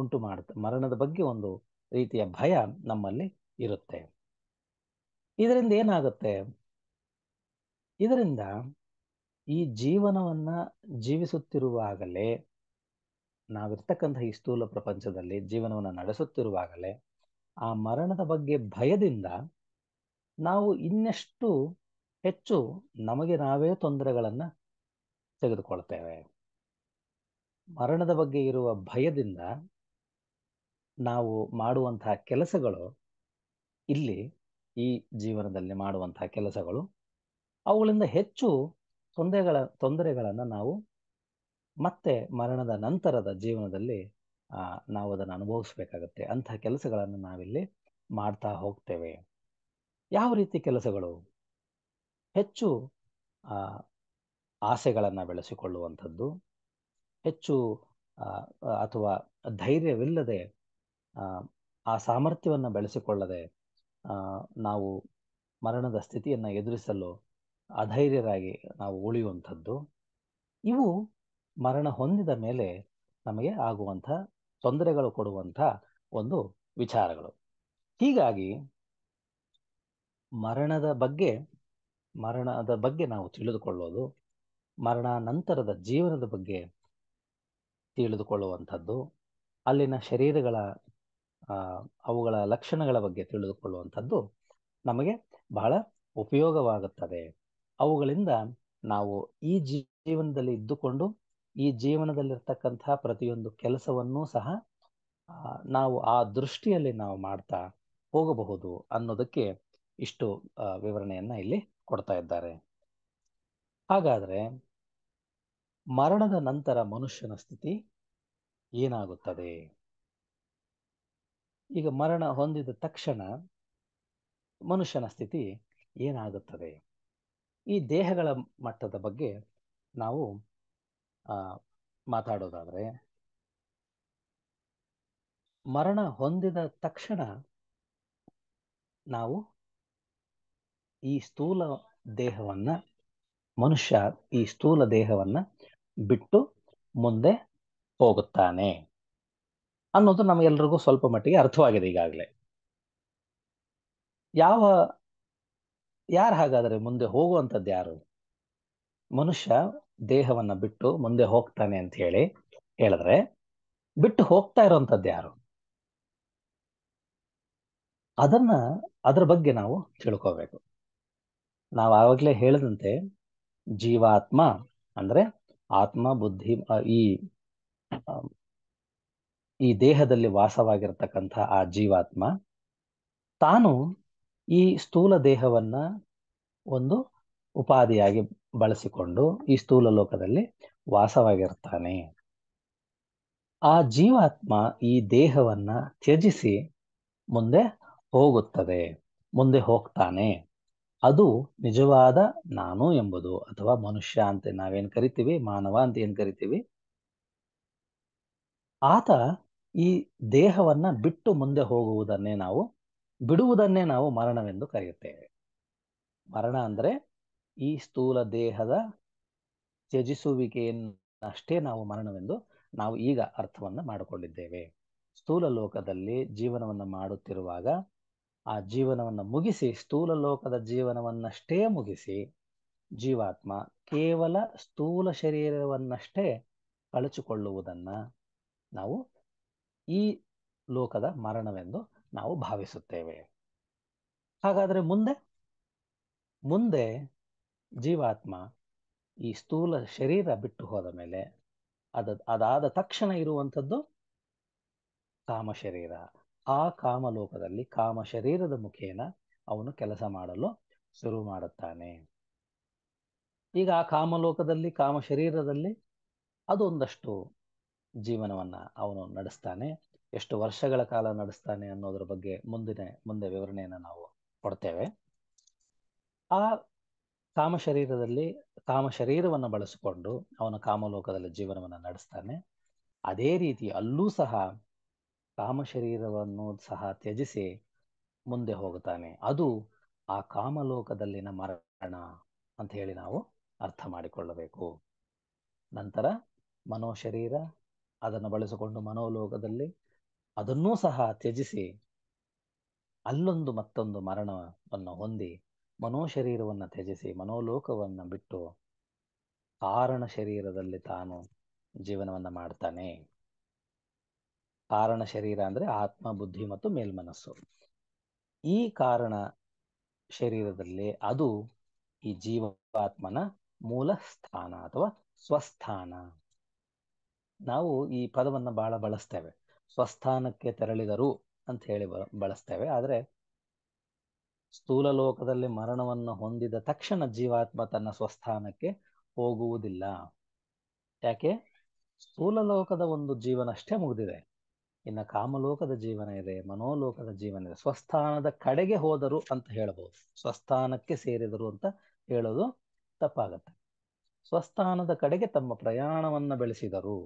Speaker 1: ಉಂಟು ಮಾಡುತ್ತೆ ಮರಣದ ಬಗ್ಗೆ ಒಂದು ರೀತಿಯ ಭಯ ನಮ್ಮಲ್ಲಿ ಇರುತ್ತೆ ಇದರಿಂದ ಏನಾಗುತ್ತೆ ಇದರಿಂದ ಈ ಜೀವನವನ್ನ ಜೀವಿಸುತ್ತಿರುವಾಗಲೇ ನಾವಿರ್ತಕ್ಕಂಥ ಈ ಸ್ಥೂಲ ಪ್ರಪಂಚದಲ್ಲಿ ಜೀವನವನ್ನು ನಡೆಸುತ್ತಿರುವಾಗಲೇ ಆ ಮರಣದ ಬಗ್ಗೆ ಭಯದಿಂದ ನಾವು ಇನ್ನಷ್ಟು ಹೆಚ್ಚು ನಮಗೆ ನಾವೇ ತೊಂದರೆಗಳನ್ನು ತೆಗೆದುಕೊಳ್ತೇವೆ ಮರಣದ ಬಗ್ಗೆ ಇರುವ ಭಯದಿಂದ ನಾವು ಮಾಡುವಂತಹ ಕೆಲಸಗಳು ಇಲ್ಲಿ ಈ ಜೀವನದಲ್ಲಿ ಮಾಡುವಂತಹ ಕೆಲಸಗಳು ಅವುಗಳಿಂದ ಹೆಚ್ಚು ತೊಂದರೆಗಳ ತೊಂದರೆಗಳನ್ನು ನಾವು ಮತ್ತೆ ಮರಣದ ನಂತರದ ಜೀವನದಲ್ಲಿ ನಾವು ಅದನ್ನು ಅನುಭವಿಸ್ಬೇಕಾಗತ್ತೆ ಅಂತಹ ಕೆಲಸಗಳನ್ನು ನಾವಿಲ್ಲಿ ಮಾಡ್ತಾ ಹೋಗ್ತೇವೆ ಯಾವ ರೀತಿ ಕೆಲಸಗಳು ಹೆಚ್ಚು ಆಸೆಗಳನ್ನು ಬೆಳೆಸಿಕೊಳ್ಳುವಂಥದ್ದು ಹೆಚ್ಚು ಅಥವಾ ಧೈರ್ಯವಿಲ್ಲದೆ ಆ ಸಾಮರ್ಥ್ಯವನ್ನು ಬೆಳೆಸಿಕೊಳ್ಳದೆ ನಾವು ಮರಣದ ಸ್ಥಿತಿಯನ್ನು ಎದುರಿಸಲು ಅಧೈರ್ಯರಾಗಿ ನಾವು ಉಳಿಯುವಂಥದ್ದು ಇವು ಮರಣ ಹೊಂದಿದ ಮೇಲೆ ನಮಗೆ ಆಗುವಂಥ ತೊಂದರೆಗಳು ಕೊಡುವಂಥ ಒಂದು ವಿಚಾರಗಳು ಹೀಗಾಗಿ ಮರಣದ ಬಗ್ಗೆ ಮರಣದ ಬಗ್ಗೆ ನಾವು ತಿಳಿದುಕೊಳ್ಳೋದು ನಂತರದ ಜೀವನದ ಬಗ್ಗೆ ತಿಳಿದುಕೊಳ್ಳುವಂಥದ್ದು ಅಲ್ಲಿನ ಶರೀರಗಳ ಅವುಗಳ ಲಕ್ಷಣಗಳ ಬಗ್ಗೆ ತಿಳಿದುಕೊಳ್ಳುವಂಥದ್ದು ನಮಗೆ ಬಹಳ ಉಪಯೋಗವಾಗುತ್ತದೆ ಅವುಗಳಿಂದ ನಾವು ಈ ಜೀವನದಲ್ಲಿ ಇದ್ದುಕೊಂಡು ಈ ಜೀವನದಲ್ಲಿರ್ತಕ್ಕಂತಹ ಪ್ರತಿಯೊಂದು ಕೆಲಸವನ್ನೂ ಸಹ ನಾವು ಆ ದೃಷ್ಟಿಯಲ್ಲಿ ನಾವು ಮಾಡ್ತಾ ಹೋಗಬಹುದು ಅನ್ನೋದಕ್ಕೆ ಇಷ್ಟು ವಿವರಣೆಯನ್ನ ಇಲ್ಲಿ ಕೊಡ್ತಾ ಇದ್ದಾರೆ ಹಾಗಾದರೆ ಮರಣದ ನಂತರ ಮನುಷ್ಯನ ಸ್ಥಿತಿ ಏನಾಗುತ್ತದೆ ಈಗ ಮರಣ ಹೊಂದಿದ ತಕ್ಷಣ ಮನುಷ್ಯನ ಸ್ಥಿತಿ ಏನಾಗುತ್ತದೆ ಈ ದೇಹಗಳ ಮಟ್ಟದ ಬಗ್ಗೆ ನಾವು ಮಾತಾಡೋದಾದ್ರೆ ಮರಣ ಹೊಂದಿದ ತಕ್ಷಣ ನಾವು ಈ ಸ್ಥೂಲ ದೇಹವನ್ನ ಮನುಷ್ಯ ಈ ಸ್ಥೂಲ ದೇಹವನ್ನ ಬಿಟ್ಟು ಮುಂದೆ ಹೋಗುತ್ತಾನೆ ಅನ್ನೋದು ನಮಗೆಲ್ರಿಗೂ ಸ್ವಲ್ಪ ಮಟ್ಟಿಗೆ ಅರ್ಥವಾಗಿದೆ ಈಗಾಗಲೇ ಯಾವ ಯಾರು ಹಾಗಾದರೆ ಮುಂದೆ ಹೋಗುವಂಥದ್ದು ಯಾರು ಮನುಷ್ಯ ದೇಹವನ್ನ ಬಿಟ್ಟು ಮುಂದೆ ಹೋಗ್ತಾನೆ ಅಂತ ಹೇಳಿ ಹೇಳಿದ್ರೆ ಬಿಟ್ಟು ಹೋಗ್ತಾ ಇರುವಂಥದ್ದು ಯಾರು ಅದನ್ನ ಅದರ ಬಗ್ಗೆ ನಾವು ತಿಳ್ಕೋಬೇಕು ನಾವು ಆವಾಗಲೇ ಹೇಳಿದಂತೆ ಜೀವಾತ್ಮ ಅಂದ್ರೆ ಆತ್ಮ ಬುದ್ಧಿ ಈ ಈ ದೇಹದಲ್ಲಿ ವಾಸವಾಗಿರ್ತಕ್ಕಂಥ ಆ ಜೀವಾತ್ಮ ತಾನು ಈ ಸ್ಥೂಲ ದೇಹವನ್ನ ಒಂದು ಉಪಾಧಿಯಾಗಿ ಬಳಸಿಕೊಂಡು ಈ ಸ್ಥೂಲ ಲೋಕದಲ್ಲಿ ವಾಸವಾಗಿರ್ತಾನೆ ಆ ಜೀವಾತ್ಮ ಈ ದೇಹವನ್ನ ತ್ಯಜಿಸಿ ಮುಂದೆ ಹೋಗುತ್ತದೆ ಮುಂದೆ ಹೋಗ್ತಾನೆ ಅದು ನಿಜವಾದ ನಾನು ಎಂಬುದು ಅಥವಾ ಮನುಷ್ಯ ಅಂತ ನಾವೇನ್ ಕರಿತೀವಿ ಮಾನವ ಅಂತ ಏನ್ ಕರಿತೀವಿ ಆತ ಈ ದೇಹವನ್ನ ಬಿಟ್ಟು ಮುಂದೆ ಹೋಗುವುದನ್ನೇ ನಾವು ಬಿಡುವುದನ್ನೇ ನಾವು ಮರಣವೆಂದು ಕರೆಯುತ್ತೇವೆ ಮರಣ ಅಂದ್ರೆ ಈ ಸ್ಥೂಲ ದೇಹದ ತ್ಯಜಿಸುವಿಕೆಯನ್ನಷ್ಟೇ ನಾವು ಮರಣವೆಂದು ನಾವು ಈಗ ಅರ್ಥವನ್ನು ಮಾಡಿಕೊಂಡಿದ್ದೇವೆ ಸ್ಥೂಲ ಲೋಕದಲ್ಲಿ ಜೀವನವನ್ನು ಮಾಡುತ್ತಿರುವಾಗ ಆ ಜೀವನವನ್ನು ಮುಗಿಸಿ ಸ್ಥೂಲ ಲೋಕದ ಜೀವನವನ್ನಷ್ಟೇ ಮುಗಿಸಿ ಜೀವಾತ್ಮ ಕೇವಲ ಸ್ಥೂಲ ಶರೀರವನ್ನಷ್ಟೇ ಕಳಚಿಕೊಳ್ಳುವುದನ್ನ ನಾವು ಈ ಲೋಕದ ಮರಣವೆಂದು ನಾವು ಭಾವಿಸುತ್ತೇವೆ ಹಾಗಾದರೆ ಮುಂದೆ ಮುಂದೆ ಜೀವಾತ್ಮ ಈ ಸ್ಥೂಲ ಶರೀರ ಬಿಟ್ಟು ಹೋದ ಮೇಲೆ ಅದ ಅದಾದ ತಕ್ಷಣ ಇರುವಂಥದ್ದು ಕಾಮ ಶರೀರ ಆ ಕಾಮಲೋಕದಲ್ಲಿ ಕಾಮ ಶರೀರದ ಮುಖೇನ ಅವನು ಕೆಲಸ ಮಾಡಲು ಶುರು ಮಾಡುತ್ತಾನೆ ಈಗ ಆ ಕಾಮಲೋಕದಲ್ಲಿ ಕಾಮ ಶರೀರದಲ್ಲಿ ಅದೊಂದಷ್ಟು ಜೀವನವನ್ನ ಅವನು ನಡೆಸ್ತಾನೆ ಎಷ್ಟು ವರ್ಷಗಳ ಕಾಲ ನಡೆಸ್ತಾನೆ ಅನ್ನೋದ್ರ ಬಗ್ಗೆ ಮುಂದಿನ ಮುಂದೆ ವಿವರಣೆಯನ್ನ ನಾವು ಕೊಡ್ತೇವೆ ಆ ಕಾಮ ಶರೀರದಲ್ಲಿ ಕಾಮ ಶರೀರವನ್ನು ಬಳಸಿಕೊಂಡು ಅವನ ಕಾಮಲೋಕದಲ್ಲಿ ಜೀವನವನ್ನು ನಡೆಸ್ತಾನೆ ಅದೇ ರೀತಿ ಅಲ್ಲೂ ಸಹ ಕಾಮ ಶರೀರವನ್ನು ಸಹ ತ್ಯಜಿಸಿ ಮುಂದೆ ಹೋಗುತ್ತಾನೆ ಅದು ಆ ಕಾಮಲೋಕದಲ್ಲಿನ ಮರಣ ಅಂತ ಹೇಳಿ ನಾವು ಅರ್ಥ ಮಾಡಿಕೊಳ್ಳಬೇಕು ನಂತರ ಮನೋಶರೀರ ಅದನ್ನು ಬಳಸಿಕೊಂಡು ಮನೋಲೋಕದಲ್ಲಿ ಅದನ್ನೂ ಸಹ ತ್ಯಜಿಸಿ ಅಲ್ಲೊಂದು ಮತ್ತೊಂದು ಮರಣವನ್ನು ಹೊಂದಿ ಮನೋಶರೀರವನ್ನು ತ್ಯಜಿಸಿ ಮನೋಲೋಕವನ್ನು ಬಿಟ್ಟು ಕಾರಣ ಶರೀರದಲ್ಲಿ ತಾನು ಜೀವನವನ್ನು ಮಾಡ್ತಾನೆ ಕಾರಣ ಶರೀರ ಅಂದರೆ ಆತ್ಮ ಬುದ್ಧಿ ಮತ್ತು ಮೇಲ್ಮನಸ್ಸು ಈ ಕಾರಣ ಶರೀರದಲ್ಲಿ ಅದು ಈ ಜೀವಾತ್ಮನ ಮೂಲ ಸ್ಥಾನ ಅಥವಾ ಸ್ವಸ್ಥಾನ ನಾವು ಈ ಪದವನ್ನ ಬಹಳ ಬಳಸ್ತೇವೆ ಸ್ವಸ್ಥಾನಕ್ಕೆ ತೆರಳಿದರು ಅಂತ ಹೇಳಿ ಬಳಸ್ತೇವೆ ಆದರೆ ಸ್ಥೂಲ ಲೋಕದಲ್ಲಿ ಮರಣವನ್ನು ಹೊಂದಿದ ತಕ್ಷಣ ಜೀವಾತ್ಮ ತನ್ನ ಸ್ವಸ್ಥಾನಕ್ಕೆ ಹೋಗುವುದಿಲ್ಲ ಯಾಕೆ ಸ್ಥೂಲ ಲೋಕದ ಒಂದು ಜೀವನ ಅಷ್ಟೇ ಮುಗಿದಿದೆ ಇನ್ನು ಕಾಮಲೋಕದ ಜೀವನ ಇದೆ ಮನೋಲೋಕದ ಜೀವನ ಇದೆ ಸ್ವಸ್ಥಾನದ ಕಡೆಗೆ ಹೋದರು ಅಂತ ಹೇಳಬಹುದು ಸ್ವಸ್ಥಾನಕ್ಕೆ ಸೇರಿದರು ಅಂತ ಹೇಳೋದು ತಪ್ಪಾಗತ್ತೆ ಸ್ವಸ್ಥಾನದ ಕಡೆಗೆ ತಮ್ಮ ಪ್ರಯಾಣವನ್ನ ಬೆಳೆಸಿದರು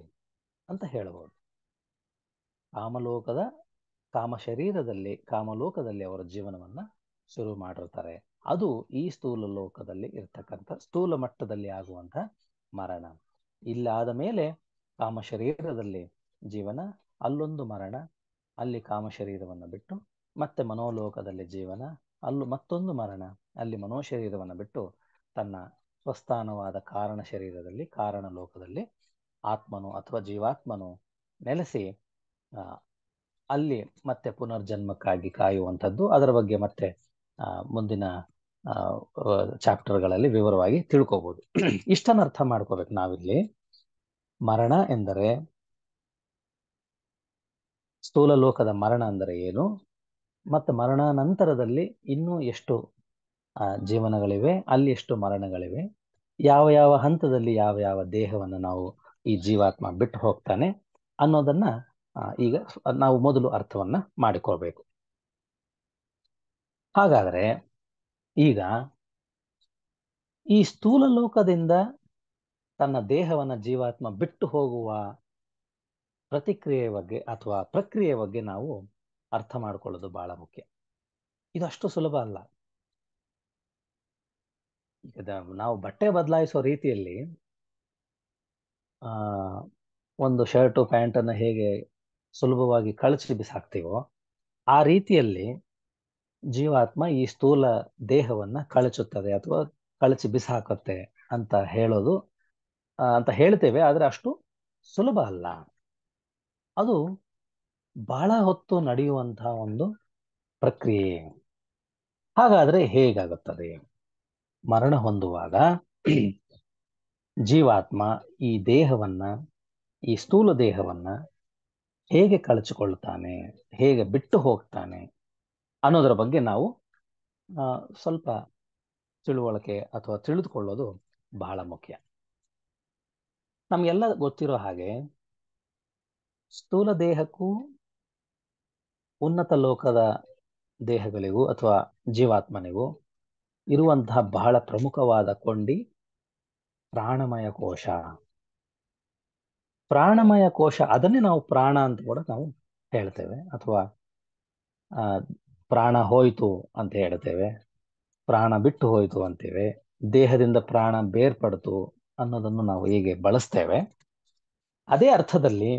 Speaker 1: ಅಂತ ಹೇಳಬಹುದು ಕಾಮಲೋಕದ ಕಾಮ ಶರೀರದಲ್ಲಿ ಕಾಮಲೋಕದಲ್ಲಿ ಅವರ ಜೀವನವನ್ನ ಶುರು ಮಾಡಿರ್ತಾರೆ ಅದು ಈ ಸ್ಥೂಲ ಲೋಕದಲ್ಲಿ ಇರ್ತಕ್ಕಂಥ ಸ್ಥೂಲ ಮಟ್ಟದಲ್ಲಿ ಆಗುವಂತಹ ಮರಣ ಇಲ್ಲಾದ ಮೇಲೆ ಕಾಮ ಶರೀರದಲ್ಲಿ ಜೀವನ ಅಲ್ಲೊಂದು ಮರಣ ಅಲ್ಲಿ ಕಾಮ ಶರೀರವನ್ನು ಬಿಟ್ಟು ಮತ್ತೆ ಮನೋಲೋಕದಲ್ಲಿ ಜೀವನ ಅಲ್ಲೂ ಮತ್ತೊಂದು ಮರಣ ಅಲ್ಲಿ ಮನೋಶರೀರವನ್ನು ಬಿಟ್ಟು ತನ್ನ ಸ್ವಸ್ಥಾನವಾದ ಕಾರಣ ಶರೀರದಲ್ಲಿ ಕಾರಣ ಲೋಕದಲ್ಲಿ ಆತ್ಮನು ಅಥವಾ ಜೀವಾತ್ಮನು ನೆಲೆಸಿ ಅಲ್ಲಿ ಮತ್ತೆ ಪುನರ್ಜನ್ಮಕ್ಕಾಗಿ ಕಾಯುವಂಥದ್ದು ಅದರ ಬಗ್ಗೆ ಮತ್ತೆ ಮುಂದಿನ ಚಾಪ್ಟರ್ಗಳಲ್ಲಿ ವಿವರವಾಗಿ ತಿಳ್ಕೋಬಹುದು ಇಷ್ಟನ್ನು ಅರ್ಥ ಮಾಡ್ಕೋಬೇಕು ನಾವಿಲ್ಲಿ ಮರಣ ಎಂದರೆ ಸ್ಥೂಲ ಲೋಕದ ಮರಣ ಅಂದರೆ ಏನು ಮತ್ತು ಮರಣಾನಂತರದಲ್ಲಿ ಇನ್ನೂ ಎಷ್ಟು ಜೀವನಗಳಿವೆ ಅಲ್ಲಿ ಎಷ್ಟು ಮರಣಗಳಿವೆ ಯಾವ ಯಾವ ಹಂತದಲ್ಲಿ ಯಾವ ಯಾವ ದೇಹವನ್ನು ನಾವು ಈ ಜೀವಾತ್ಮ ಬಿಟ್ಟು ಹೋಗ್ತಾನೆ ಅನ್ನೋದನ್ನ ಈಗ ನಾವು ಮೊದಲು ಅರ್ಥವನ್ನ ಮಾಡಿಕೊಳ್ಬೇಕು ಹಾಗಾದ್ರೆ ಈಗ ಈ ಸ್ಥೂಲ ಲೋಕದಿಂದ ತನ್ನ ದೇಹವನ್ನ ಜೀವಾತ್ಮ ಬಿಟ್ಟು ಹೋಗುವ ಪ್ರತಿಕ್ರಿಯೆ ಬಗ್ಗೆ ಅಥವಾ ಪ್ರಕ್ರಿಯೆ ಬಗ್ಗೆ ನಾವು ಅರ್ಥ ಮಾಡಿಕೊಳ್ಳೋದು ಬಹಳ ಮುಖ್ಯ ಇದು ಅಷ್ಟು ಸುಲಭ ಅಲ್ಲ ನಾವು ಬಟ್ಟೆ ಬದಲಾಯಿಸೋ ರೀತಿಯಲ್ಲಿ ಒಂದು ಶರ್ಟು ಪ್ಯಾಂಟನ್ನು ಹೇಗೆ ಸುಲಭವಾಗಿ ಕಳಚಿ ಬಿಸಾಕ್ತೀವೋ ಆ ರೀತಿಯಲ್ಲಿ ಜೀವಾತ್ಮ ಈ ಸ್ಥೂಲ ದೇಹವನ್ನು ಕಳಚುತ್ತದೆ ಅಥವಾ ಕಳಚಿ ಬಿಸಾಕುತ್ತೆ ಅಂತ ಹೇಳೋದು ಅಂತ ಹೇಳ್ತೇವೆ ಆದರೆ ಅಷ್ಟು ಸುಲಭ ಅಲ್ಲ ಅದು ಬಹಳ ಹೊತ್ತು ನಡೆಯುವಂತಹ ಒಂದು ಪ್ರಕ್ರಿಯೆ ಹಾಗಾದರೆ ಹೇಗಾಗುತ್ತದೆ ಮರಣ ಹೊಂದುವಾಗ ಜೀವಾತ್ಮ ಈ ದೇಹವನ್ನ ಈ ಸ್ಥೂಲ ದೇಹವನ್ನ ಹೇಗೆ ಕಳಚಿಕೊಳ್ತಾನೆ ಹೇಗೆ ಬಿಟ್ಟು ಹೋಗ್ತಾನೆ ಅನ್ನೋದರ ಬಗ್ಗೆ ನಾವು ಸ್ವಲ್ಪ ತಿಳುವಳಿಕೆ ಅಥವಾ ತಿಳಿದುಕೊಳ್ಳೋದು ಬಹಳ ಮುಖ್ಯ ನಮಗೆಲ್ಲ ಗೊತ್ತಿರೋ ಹಾಗೆ ಸ್ಥೂಲ ದೇಹಕ್ಕೂ ಉನ್ನತ ಲೋಕದ ದೇಹಗಳಿಗೂ ಅಥವಾ ಜೀವಾತ್ಮನಿಗೂ ಇರುವಂತಹ ಬಹಳ ಪ್ರಮುಖವಾದ ಕೊಂಡಿ ಪ್ರಾಣಮಯ ಕೋಶ ಪ್ರಾಣಮಯ ಕೋಶ ಅದನ್ನೇ ನಾವು ಪ್ರಾಣ ಅಂತ ಕೂಡ ನಾವು ಹೇಳ್ತೇವೆ ಅಥವಾ ಪ್ರಾಣ ಹೋಯಿತು ಅಂತ ಹೇಳ್ತೇವೆ ಪ್ರಾಣ ಬಿಟ್ಟು ಹೋಯಿತು ಅಂತೇವೆ ದೇಹದಿಂದ ಪ್ರಾಣ ಬೇರ್ಪಡ್ತು ಅನ್ನೋದನ್ನು ನಾವು ಹೀಗೆ ಬಳಸ್ತೇವೆ ಅದೇ ಅರ್ಥದಲ್ಲಿ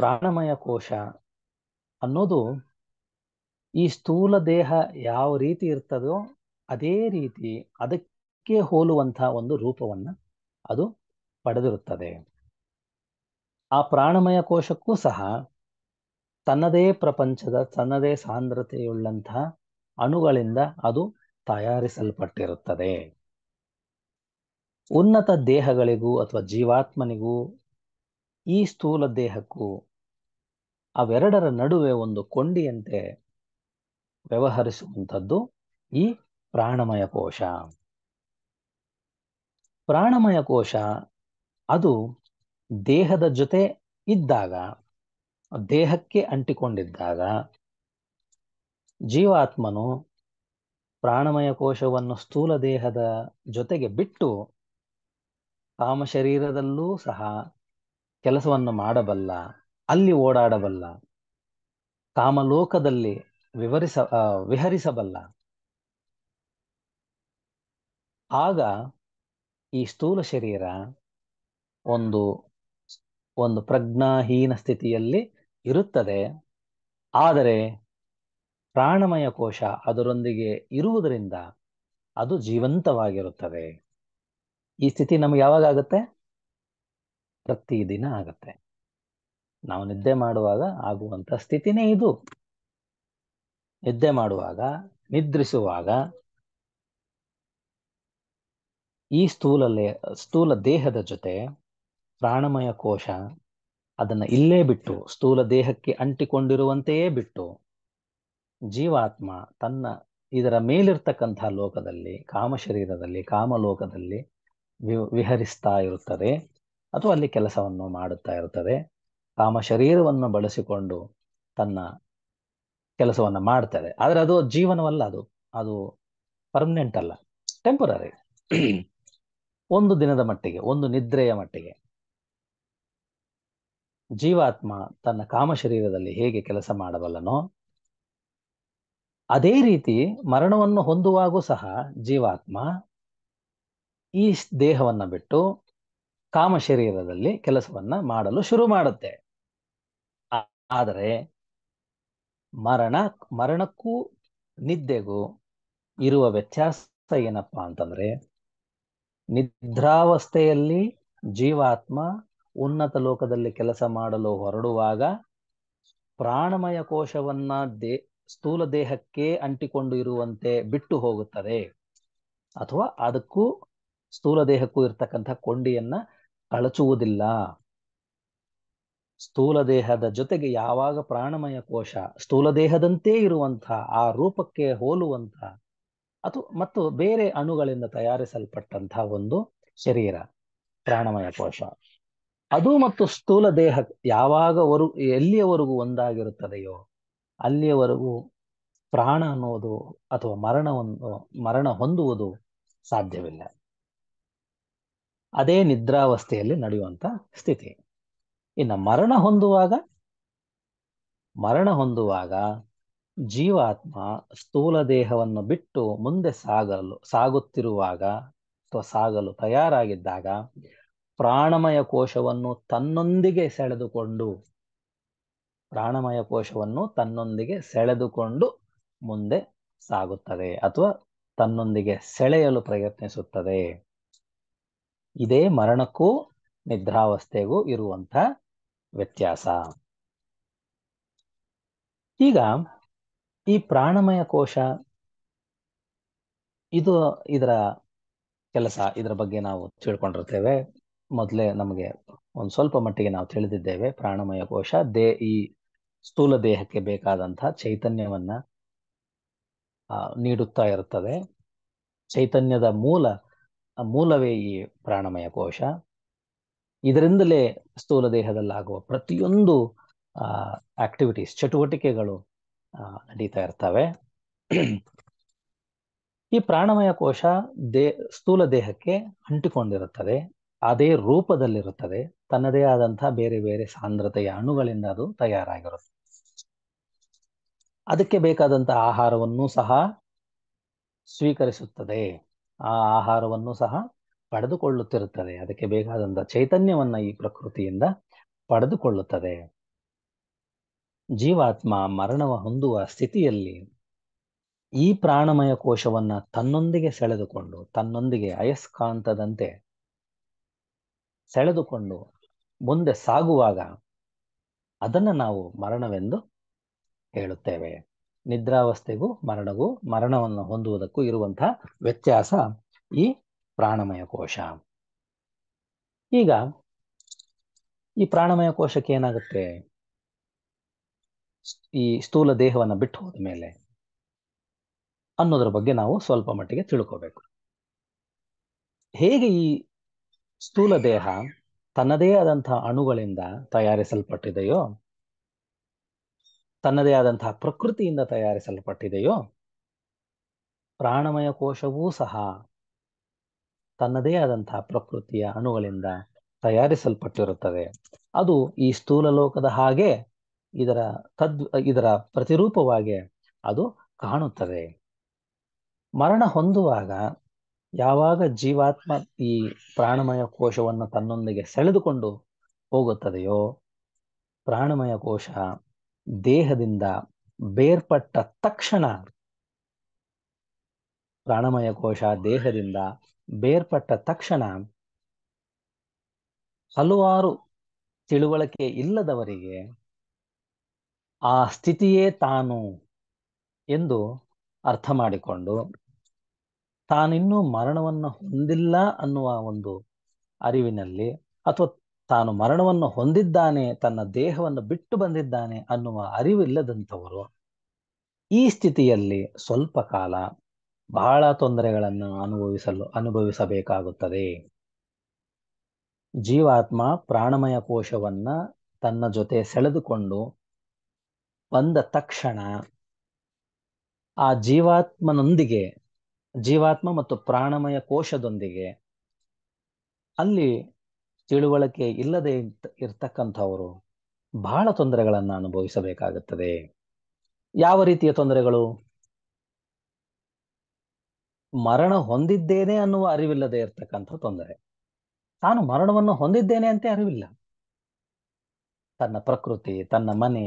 Speaker 1: ಪ್ರಾಣಮಯ ಕೋಶ ಅನ್ನೋದು ಈ ಸ್ಥೂಲ ದೇಹ ಯಾವ ರೀತಿ ಇರ್ತದೋ ಅದೇ ರೀತಿ ಅದಕ್ಕೆ ಹೋಲುವಂತಹ ಒಂದು ರೂಪವನ್ನು ಅದು ಪಡೆದಿರುತ್ತದೆ ಆ ಪ್ರಾಣಮಯ ಕೋಶಕ್ಕೂ ಸಹ ತನ್ನದೇ ಪ್ರಪಂಚದ ತನ್ನದೇ ಸಾಂದ್ರತೆಯುಳ್ಳಂತಹ ಅಣುಗಳಿಂದ ಅದು ತಯಾರಿಸಲ್ಪಟ್ಟಿರುತ್ತದೆ ಉನ್ನತ ದೇಹಗಳಿಗೂ ಅಥವಾ ಜೀವಾತ್ಮನಿಗೂ ಈ ಸ್ಥೂಲ ದೇಹಕ್ಕೂ ಅವೆರಡರ ನಡುವೆ ಒಂದು ಕೊಂಡಿಯಂತೆ ವ್ಯವಹರಿಸುವಂಥದ್ದು ಈ ಪ್ರಾಣಮಯ ಕೋಶ ಪ್ರಾಣಮಯ ಕೋಶ ಅದು ದೇಹದ ಜೊತೆ ಇದ್ದಾಗ ದೇಹಕ್ಕೆ ಅಂಟಿಕೊಂಡಿದ್ದಾಗ ಜೀವಾತ್ಮನು ಪ್ರಾಣಮಯ ಕೋಶವನ್ನು ಸ್ಥೂಲ ದೇಹದ ಜೊತೆಗೆ ಬಿಟ್ಟು ಕಾಮ ಶರೀರದಲ್ಲೂ ಸಹ ಕೆಲಸವನ್ನು ಮಾಡಬಲ್ಲ ಅಲ್ಲಿ ಓಡಾಡಬಲ್ಲ ಕಾಮಲೋಕದಲ್ಲಿ ವಿವರಿಸ ವಿಹರಿಸಬಲ್ಲ ಆಗ ಈ ಸ್ಥೂಲ ಶರೀರ ಒಂದು ಒಂದು ಪ್ರಜ್ಞಾಹೀನ ಸ್ಥಿತಿಯಲ್ಲಿ ಇರುತ್ತದೆ ಆದರೆ ಪ್ರಾಣಮಯ ಕೋಶ ಅದರೊಂದಿಗೆ ಇರುವುದರಿಂದ ಅದು ಜೀವಂತವಾಗಿರುತ್ತದೆ ಈ ಸ್ಥಿತಿ ನಮ್ಗೆ ಯಾವಾಗ ಆಗುತ್ತೆ ದಿನ ಆಗುತ್ತೆ ನಾವು ನಿದ್ದೆ ಮಾಡುವಾಗ ಆಗುವಂತ ಸ್ಥಿತಿನೇ ಇದು ನಿದ್ದೆ ಮಾಡುವಾಗ ನಿದ್ರಿಸುವಾಗ ಈ ಸ್ಥೂಲ ಸ್ಥೂಲ ದೇಹದ ಜೊತೆ ಪ್ರಾಣಮಯ ಕೋಶ ಅದನ್ನು ಇಲ್ಲೇ ಬಿಟ್ಟು ಸ್ಥೂಲ ದೇಹಕ್ಕೆ ಅಂಟಿಕೊಂಡಿರುವಂತೆಯೇ ಬಿಟ್ಟು ಜೀವಾತ್ಮ ತನ್ನ ಇದರ ಮೇಲಿರ್ತಕ್ಕಂಥ ಲೋಕದಲ್ಲಿ ಕಾಮ ಕಾಮಲೋಕದಲ್ಲಿ ವಿ ವಿಹರಿಸ್ತಾ ಇರುತ್ತದೆ ಅಥವಾ ಅಲ್ಲಿ ಕೆಲಸವನ್ನು ಮಾಡುತ್ತಾ ಇರುತ್ತದೆ ಕಾಮ ಶರೀರವನ್ನು ಬಳಸಿಕೊಂಡು ತನ್ನ ಕೆಲಸವನ್ನು ಮಾಡ್ತದೆ ಆದರೆ ಅದು ಜೀವನವಲ್ಲ ಅದು ಅದು ಪರ್ಮನೆಂಟ್ ಅಲ್ಲ ಟೆಂಪರರಿ ಒಂದು ದಿನದ ಮಟ್ಟಿಗೆ ಒಂದು ನಿದ್ರೆಯ ಮಟ್ಟಿಗೆ ಜೀವಾತ್ಮ ತನ್ನ ಕಾಮ ಶರೀರದಲ್ಲಿ ಹೇಗೆ ಕೆಲಸ ಮಾಡಬಲ್ಲನೋ ಅದೇ ರೀತಿ ಮರಣವನ್ನು ಹೊಂದುವಾಗೂ ಸಹ ಜೀವಾತ್ಮ ಈ ದೇಹವನ್ನು ಬಿಟ್ಟು ಕಾಮ ಶರೀರದಲ್ಲಿ ಕೆಲಸವನ್ನ ಮಾಡಲು ಶುರು ಮಾಡುತ್ತೆ ಆದರೆ ಮರಣ ಮರಣಕ್ಕೂ ನಿದ್ದೆಗೂ ಇರುವ ವ್ಯತ್ಯಾಸ ಏನಪ್ಪಾ ಅಂತಂದ್ರೆ ನಿದ್ರಾವಸ್ಥೆಯಲ್ಲಿ ಜೀವಾತ್ಮ ಉನ್ನತ ಲೋಕದಲ್ಲಿ ಕೆಲಸ ಮಾಡಲು ಹೊರಡುವಾಗ ಪ್ರಾಣಮಯ ಕೋಶವನ್ನ ದೇ ಸ್ಥೂಲ ದೇಹಕ್ಕೆ ಅಂಟಿಕೊಂಡು ಇರುವಂತೆ ಬಿಟ್ಟು ಹೋಗುತ್ತದೆ ಅಥವಾ ಅದಕ್ಕೂ ಸ್ಥೂಲ ದೇಹಕ್ಕೂ ಇರ್ತಕ್ಕಂತಹ ಕೊಂಡಿಯನ್ನ ಕಳಚುವುದಿಲ್ಲ ಸ್ಥೂಲ ದೇಹದ ಜೊತೆಗೆ ಯಾವಾಗ ಪ್ರಾಣಮಯ ಕೋಶ ಸ್ಥೂಲ ದೇಹದಂತೆ ಇರುವಂತಹ ಆ ರೂಪಕ್ಕೆ ಹೋಲುವಂತಹ ಅದು ಮತ್ತು ಬೇರೆ ಅಣುಗಳಿಂದ ತಯಾರಿಸಲ್ಪಟ್ಟಂತಹ ಒಂದು ಶರೀರ ಪ್ರಾಣಮಯ ಕೋಶ ಅದು ಮತ್ತು ಸ್ಥೂಲ ದೇಹ ಯಾವಾಗವರೆಗೂ ಎಲ್ಲಿಯವರೆಗೂ ಒಂದಾಗಿರುತ್ತದೆಯೋ ಅಲ್ಲಿಯವರೆಗೂ ಪ್ರಾಣ ಅನ್ನೋದು ಅಥವಾ ಮರಣವನ್ನು ಮರಣ ಹೊಂದುವುದು ಸಾಧ್ಯವಿಲ್ಲ ಅದೇ ನಿದ್ರಾವಸ್ಥೆಯಲ್ಲಿ ನಡೆಯುವಂತ ಸ್ಥಿತಿ ಇನ್ನು ಮರಣ ಹೊಂದುವಾಗ ಮರಣ ಹೊಂದುವಾಗ ಜೀವಾತ್ಮ ಸ್ಥೂಲ ದೇಹವನ್ನು ಬಿಟ್ಟು ಮುಂದೆ ಸಾಗಲು ಸಾಗುತ್ತಿರುವಾಗ ಅಥವಾ ಸಾಗಲು ತಯಾರಾಗಿದ್ದಾಗ ಪ್ರಾಣಮಯ ಕೋಶವನ್ನು ತನ್ನೊಂದಿಗೆ ಸೆಳೆದುಕೊಂಡು ಪ್ರಾಣಮಯ ಕೋಶವನ್ನು ತನ್ನೊಂದಿಗೆ ಸೆಳೆದುಕೊಂಡು ಮುಂದೆ ಸಾಗುತ್ತದೆ ಅಥವಾ ತನ್ನೊಂದಿಗೆ ಸೆಳೆಯಲು ಪ್ರಯತ್ನಿಸುತ್ತದೆ ಇದೇ ಮರಣಕ್ಕೂ ನಿದ್ರಾವಸ್ಥೆಗೂ ಇರುವಂತ ವ್ಯತ್ಯಾಸ ಈಗ ಈ ಪ್ರಾಣಮಯ ಕೋಶ ಇದು ಇದರ ಕೆಲಸ ಇದರ ಬಗ್ಗೆ ನಾವು ತಿಳ್ಕೊಂಡಿರ್ತೇವೆ ಮೊದಲೇ ನಮಗೆ ಒಂದು ಸ್ವಲ್ಪ ಮಟ್ಟಿಗೆ ನಾವು ತಿಳಿದಿದ್ದೇವೆ ಪ್ರಾಣಮಯ ಕೋಶ ದೇ ಈ ಸ್ಥೂಲ ದೇಹಕ್ಕೆ ಬೇಕಾದಂತಹ ಚೈತನ್ಯವನ್ನ ನೀಡುತ್ತಾ ಇರುತ್ತದೆ ಚೈತನ್ಯದ ಮೂಲ ಮೂಲವೇ ಈ ಪ್ರಾಣಮಯ ಕೋಶ ಇದರಿಂದಲೇ ಸ್ಥೂಲ ದೇಹದಲ್ಲಾಗುವ ಪ್ರತಿಯೊಂದು ಆಕ್ಟಿವಿಟೀಸ್ ಚಟುವಟಿಕೆಗಳು ನಡೀತಾ ಇರ್ತವೆ ಈ ಪ್ರಾಣಮಯ ಕೋಶ ದೇ ಸ್ಥೂಲ ದೇಹಕ್ಕೆ ಅಂಟಿಕೊಂಡಿರುತ್ತದೆ ಅದೇ ರೂಪದಲ್ಲಿರುತ್ತದೆ ತನ್ನದೇ ಆದಂತಹ ಬೇರೆ ಬೇರೆ ಸಾಂದ್ರತೆಯ ಅಣುಗಳಿಂದ ಅದು ತಯಾರಾಗಿರುತ್ತದೆ ಅದಕ್ಕೆ ಬೇಕಾದಂತಹ ಆಹಾರವನ್ನು ಸಹ ಸ್ವೀಕರಿಸುತ್ತದೆ ಆ ಆಹಾರವನ್ನು ಸಹ ಪಡೆದುಕೊಳ್ಳುತ್ತಿರುತ್ತದೆ ಅದಕ್ಕೆ ಬೇಕಾದಂತಹ ಚೈತನ್ಯವನ್ನ ಈ ಪ್ರಕೃತಿಯಿಂದ ಪಡೆದುಕೊಳ್ಳುತ್ತದೆ ಜೀವಾತ್ಮ ಮರಣವ ಹೊಂದುವ ಸ್ಥಿತಿಯಲ್ಲಿ ಈ ಪ್ರಾಣಮಯ ಕೋಶವನ್ನ ತನ್ನೊಂದಿಗೆ ಸೆಳೆದುಕೊಂಡು ತನ್ನೊಂದಿಗೆ ಅಯಸ್ಕಾಂತದಂತೆ ಸೆಳೆದುಕೊಂಡು ಮುಂದೆ ಸಾಗುವಾಗ ಅದನ್ನ ನಾವು ಮರಣವೆಂದು ಹೇಳುತ್ತೇವೆ ನಿದ್ರಾವಸ್ಥೆಗೂ ಮರಣಗೂ ಮರಣವನ್ನು ಹೊಂದುವುದಕ್ಕೂ ಇರುವಂತಹ ವ್ಯತ್ಯಾಸ ಈ ಪ್ರಾಣಮಯ ಕೋಶ ಈಗ ಈ ಪ್ರಾಣಮಯ ಕೋಶಕ್ಕೆ ಏನಾಗುತ್ತೆ ಈ ಸ್ಥೂಲ ದೇಹವನ್ನು ಬಿಟ್ಟು ಹೋದ ಮೇಲೆ ಅನ್ನೋದ್ರ ಬಗ್ಗೆ ನಾವು ಸ್ವಲ್ಪ ಮಟ್ಟಿಗೆ ತಿಳ್ಕೋಬೇಕು ಹೇಗೆ ಈ ಸ್ಥೂಲ ದೇಹ ತನ್ನದೇ ಆದಂತಹ ಅಣುಗಳಿಂದ ತಯಾರಿಸಲ್ಪಟ್ಟಿದೆಯೋ ತನ್ನದೇ ಆದಂತಹ ಪ್ರಕೃತಿಯಿಂದ ತಯಾರಿಸಲ್ಪಟ್ಟಿದೆಯೋ ಪ್ರಾಣಮಯ ಕೋಶವೂ ಸಹ ತನ್ನದೇ ಆದಂತಹ ಪ್ರಕೃತಿಯ ಅಣುಗಳಿಂದ ತಯಾರಿಸಲ್ಪಟ್ಟಿರುತ್ತದೆ ಅದು ಈ ಸ್ಥೂಲ ಲೋಕದ ಹಾಗೆ ಇದರ ತದ್ ಇದರ ಪ್ರತಿರೂಪವಾಗಿ ಅದು ಕಾಣುತ್ತದೆ ಮರಣ ಹೊಂದುವಾಗ ಯಾವಾಗ ಜೀವಾತ್ಮ ಈ ಪ್ರಾಣಮಯ ಕೋಶವನ್ನು ತನ್ನೊಂದಿಗೆ ಸೆಳೆದುಕೊಂಡು ಹೋಗುತ್ತದೆಯೋ ಪ್ರಾಣಮಯ ಕೋಶ ದೇಹದಿಂದ ಬೇರ್ಪಟ್ಟ ತಕ್ಷಣ ಪ್ರಾಣಮಯ ಕೋಶ ದೇಹದಿಂದ ಬೇರ್ಪಟ್ಟ ತಕ್ಷಣ ಹಲವಾರು ತಿಳುವಳಿಕೆ ಇಲ್ಲದವರಿಗೆ ಆ ಸ್ಥಿತಿಯೇ ತಾನು ಎಂದು ಅರ್ಥ ಮಾಡಿಕೊಂಡು ತಾನಿನ್ನೂ ಮರಣವನ್ನು ಹೊಂದಿಲ್ಲ ಅನ್ನುವ ಒಂದು ಅರಿವಿನಲ್ಲಿ ಅಥವಾ ತಾನು ಮರಣವನ್ನು ಹೊಂದಿದ್ದಾನೆ ತನ್ನ ದೇಹವನ್ನು ಬಿಟ್ಟು ಬಂದಿದ್ದಾನೆ ಅನ್ನುವ ಅರಿವಿಲ್ಲದಂಥವರು ಈ ಸ್ಥಿತಿಯಲ್ಲಿ ಸ್ವಲ್ಪ ಕಾಲ ಬಹಳ ತೊಂದರೆಗಳನ್ನು ಅನುಭವಿಸಲು ಅನುಭವಿಸಬೇಕಾಗುತ್ತದೆ ಜೀವಾತ್ಮ ಪ್ರಾಣಮಯ ಕೋಶವನ್ನ ತನ್ನ ಜೊತೆ ಸೆಳೆದುಕೊಂಡು ಬಂದ ತಕ್ಷಣ ಆ ಜೀವಾತ್ಮನೊಂದಿಗೆ ಜೀವಾತ್ಮ ಮತ್ತು ಪ್ರಾಣಮಯ ಕೋಶದೊಂದಿಗೆ ಅಲ್ಲಿ ತಿಳುವಳಿಕೆ ಇಲ್ಲದೆ ಇರ್ತಕ್ಕಂಥವರು ಬಹಳ ತೊಂದರೆಗಳನ್ನು ಅನುಭವಿಸಬೇಕಾಗುತ್ತದೆ ಯಾವ ರೀತಿಯ ತೊಂದರೆಗಳು ಮರಣ ಹೊಂದಿದ್ದೇನೆ ಅನ್ನುವ ಅರಿವಿಲ್ಲದೆ ಇರ್ತಕ್ಕಂಥ ತೊಂದರೆ ತಾನು ಮರಣವನ್ನು ಹೊಂದಿದ್ದೇನೆ ಅಂತ ಅರಿವಿಲ್ಲ ತನ್ನ ಪ್ರಕೃತಿ ತನ್ನ ಮನೆ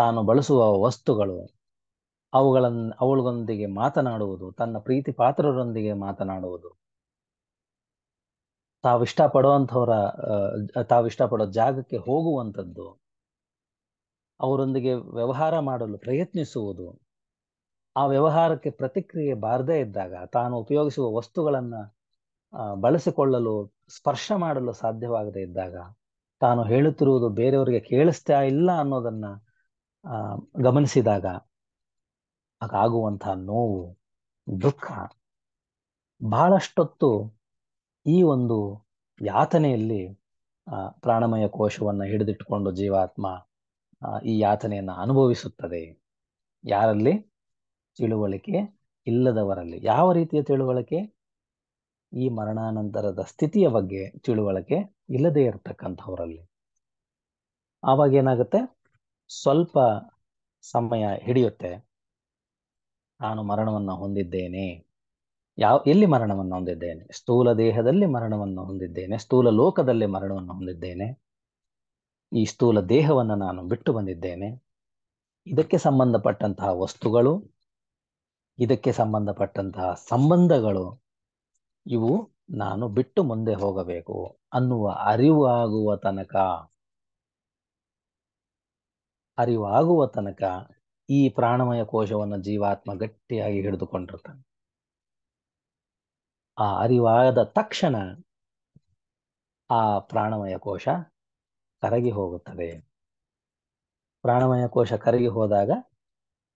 Speaker 1: ತಾನು ಬಳಸುವ ವಸ್ತುಗಳು ಅವುಗಳನ್ನು ಅವಳೊಂದಿಗೆ ಮಾತನಾಡುವುದು ತನ್ನ ಪ್ರೀತಿ ಪಾತ್ರರೊಂದಿಗೆ ಮಾತನಾಡುವುದು ತಾವಿಷ್ಟ ಇಷ್ಟಪಡುವಂಥವರ ತಾವು ಪಡೋ ಜಾಗಕ್ಕೆ ಹೋಗುವಂಥದ್ದು ಅವರೊಂದಿಗೆ ವ್ಯವಹಾರ ಮಾಡಲು ಪ್ರಯತ್ನಿಸುವುದು ಆ ವ್ಯವಹಾರಕ್ಕೆ ಪ್ರತಿಕ್ರಿಯೆ ಬಾರದೇ ಇದ್ದಾಗ ತಾನು ಉಪಯೋಗಿಸುವ ವಸ್ತುಗಳನ್ನು ಬಳಸಿಕೊಳ್ಳಲು ಸ್ಪರ್ಶ ಮಾಡಲು ಸಾಧ್ಯವಾಗದೇ ಇದ್ದಾಗ ತಾನು ಹೇಳುತ್ತಿರುವುದು ಬೇರೆಯವರಿಗೆ ಕೇಳಿಸ್ತಾ ಇಲ್ಲ ಅನ್ನೋದನ್ನ ಗಮನಿಸಿದಾಗ ಆಗುವಂಥ ನೋವು ದುಃಖ ಬಹಳಷ್ಟೊತ್ತು ಈ ಒಂದು ಯಾತನೆಯಲ್ಲಿ ಪ್ರಾಣಮಯ ಕೋಶವನ್ನು ಹಿಡಿದಿಟ್ಟುಕೊಂಡು ಜೀವಾತ್ಮ ಈ ಯಾತನೆಯನ್ನು ಅನುಭವಿಸುತ್ತದೆ ಯಾರಲ್ಲಿ ತಿಳುವಳಿಕೆ ಇಲ್ಲದವರಲ್ಲಿ ಯಾವ ರೀತಿಯ ತಿಳುವಳಿಕೆ ಈ ಮರಣಾನಂತರದ ಸ್ಥಿತಿಯ ಬಗ್ಗೆ ತಿಳುವಳಿಕೆ ಇಲ್ಲದೆ ಇರತಕ್ಕಂಥವರಲ್ಲಿ ಆವಾಗ ಏನಾಗುತ್ತೆ ಸ್ವಲ್ಪ ಸಮಯ ಹಿಡಿಯುತ್ತೆ ನಾನು ಮರಣವನ್ನು ಹೊಂದಿದ್ದೇನೆ ಯಾವ ಎಲ್ಲಿ ಮರಣವನ್ನು ಹೊಂದಿದ್ದೇನೆ ಸ್ಥೂಲ ದೇಹದಲ್ಲಿ ಮರಣವನ್ನು ಹೊಂದಿದ್ದೇನೆ ಸ್ಥೂಲ ಲೋಕದಲ್ಲಿ ಮರಣವನ್ನು ಹೊಂದಿದ್ದೇನೆ ಈ ಸ್ಥೂಲ ದೇಹವನ್ನು ನಾನು ಬಿಟ್ಟು ಬಂದಿದ್ದೇನೆ ಇದಕ್ಕೆ ಸಂಬಂಧಪಟ್ಟಂತಹ ವಸ್ತುಗಳು ಇದಕ್ಕೆ ಸಂಬಂಧಪಟ್ಟಂತಹ ಸಂಬಂಧಗಳು ಇವು ನಾನು ಬಿಟ್ಟು ಮುಂದೆ ಹೋಗಬೇಕು ಅನ್ನುವ ಅರಿವು ಆಗುವ ತನಕ ಅರಿವಾಗುವ ತನಕ ಈ ಪ್ರಾಣಮಯ ಕೋಶವನ್ನು ಜೀವಾತ್ಮ ಗಟ್ಟಿಯಾಗಿ ಹಿಡಿದುಕೊಂಡಿರ್ತಾನೆ ಆ ಅರಿವಾದ ತಕ್ಷಣ ಆ ಪ್ರಾಣಮಯ ಕೋಶ ಕರಗಿ ಹೋಗುತ್ತದೆ ಪ್ರಾಣಮಯ ಕೋಶ ಕರಗಿ ಹೋದಾಗ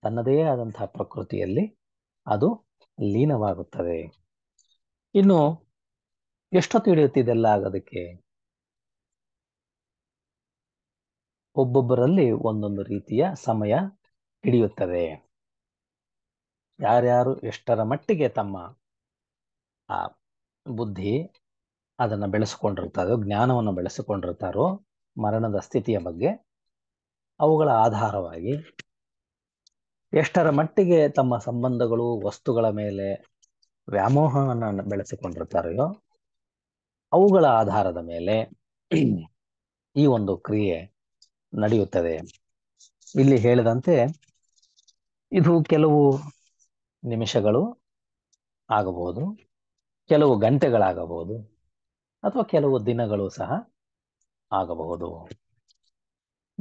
Speaker 1: ತನ್ನದೇ ಆದಂತಹ ಪ್ರಕೃತಿಯಲ್ಲಿ ಅದು ಲೀನವಾಗುತ್ತದೆ ಇನ್ನು ಎಷ್ಟೊತ್ತು ಹಿಡಿಯುತ್ತಿದೆಲ್ಲ ಆಗೋದಕ್ಕೆ ಒಬ್ಬೊಬ್ಬರಲ್ಲಿ ಒಂದೊಂದು ರೀತಿಯ ಸಮಯ ಹಿಡಿಯುತ್ತದೆ ಯಾರ್ಯಾರು ಎಷ್ಟರ ಮಟ್ಟಿಗೆ ತಮ್ಮ ಆ ಬುದ್ಧಿ ಅದನ್ನ ಬೆಳೆಸಿಕೊಂಡಿರ್ತಾರೋ ಜ್ಞಾನವನ್ನು ಬೆಳೆಸಿಕೊಂಡಿರ್ತಾರೋ ಮರಣದ ಸ್ಥಿತಿಯ ಬಗ್ಗೆ ಅವುಗಳ ಆಧಾರವಾಗಿ ಎಷ್ಟರ ಮಟ್ಟಿಗೆ ತಮ್ಮ ಸಂಬಂಧಗಳು ವಸ್ತುಗಳ ಮೇಲೆ ವ್ಯಾಮೋಹವನ್ನು ಬೆಳೆಸಿಕೊಂಡಿರ್ತಾರೆಯೋ ಅವುಗಳ ಆಧಾರದ ಮೇಲೆ ಈ ಒಂದು ಕ್ರಿಯೆ ನಡೆಯುತ್ತದೆ ಇಲ್ಲಿ ಹೇಳಿದಂತೆ ಇದು ಕೆಲವು ನಿಮಿಷಗಳು ಆಗಬಹುದು ಕೆಲವು ಗಂಟೆಗಳಾಗಬಹುದು ಅಥವಾ ಕೆಲವು ದಿನಗಳು ಸಹ ಆಗಬಹುದು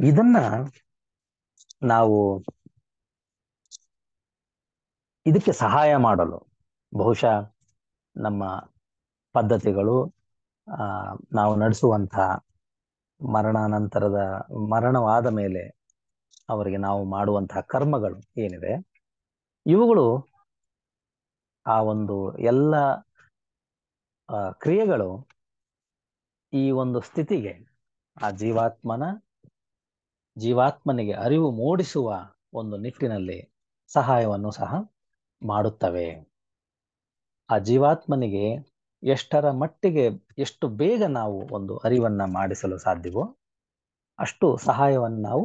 Speaker 1: ಇದನ್ನ ನಾವು ಇದಕ್ಕೆ ಸಹಾಯ ಮಾಡಲು ಬಹುಶಃ ನಮ್ಮ ಪದ್ಧತಿಗಳು ನಾವು ನಡೆಸುವಂತಹ ಮರಣಾನಂತರದ ಮರಣವಾದ ಮೇಲೆ ಅವರಿಗೆ ನಾವು ಮಾಡುವಂತಹ ಕರ್ಮಗಳು ಏನಿದೆ ಇವುಗಳು ಆ ಒಂದು ಎಲ್ಲ ಕ್ರಿಯೆಗಳು ಈ ಒಂದು ಸ್ಥಿತಿಗೆ ಆ ಜೀವಾತ್ಮನ ಜೀವಾತ್ಮನಿಗೆ ಅರಿವು ಮೂಡಿಸುವ ಒಂದು ನಿಟ್ಟಿನಲ್ಲಿ ಸಹಾಯವನ್ನು ಸಹ ಮಾಡುತ್ತವೆ ಆ ಜೀವಾತ್ಮನಿಗೆ ಎಷ್ಟರ ಮಟ್ಟಿಗೆ ಎಷ್ಟು ಬೇಗ ನಾವು ಒಂದು ಅರಿವನ್ನ ಮಾಡಿಸಲು ಸಾಧ್ಯವೋ ಅಷ್ಟು ಸಹಾಯವನ್ನು ನಾವು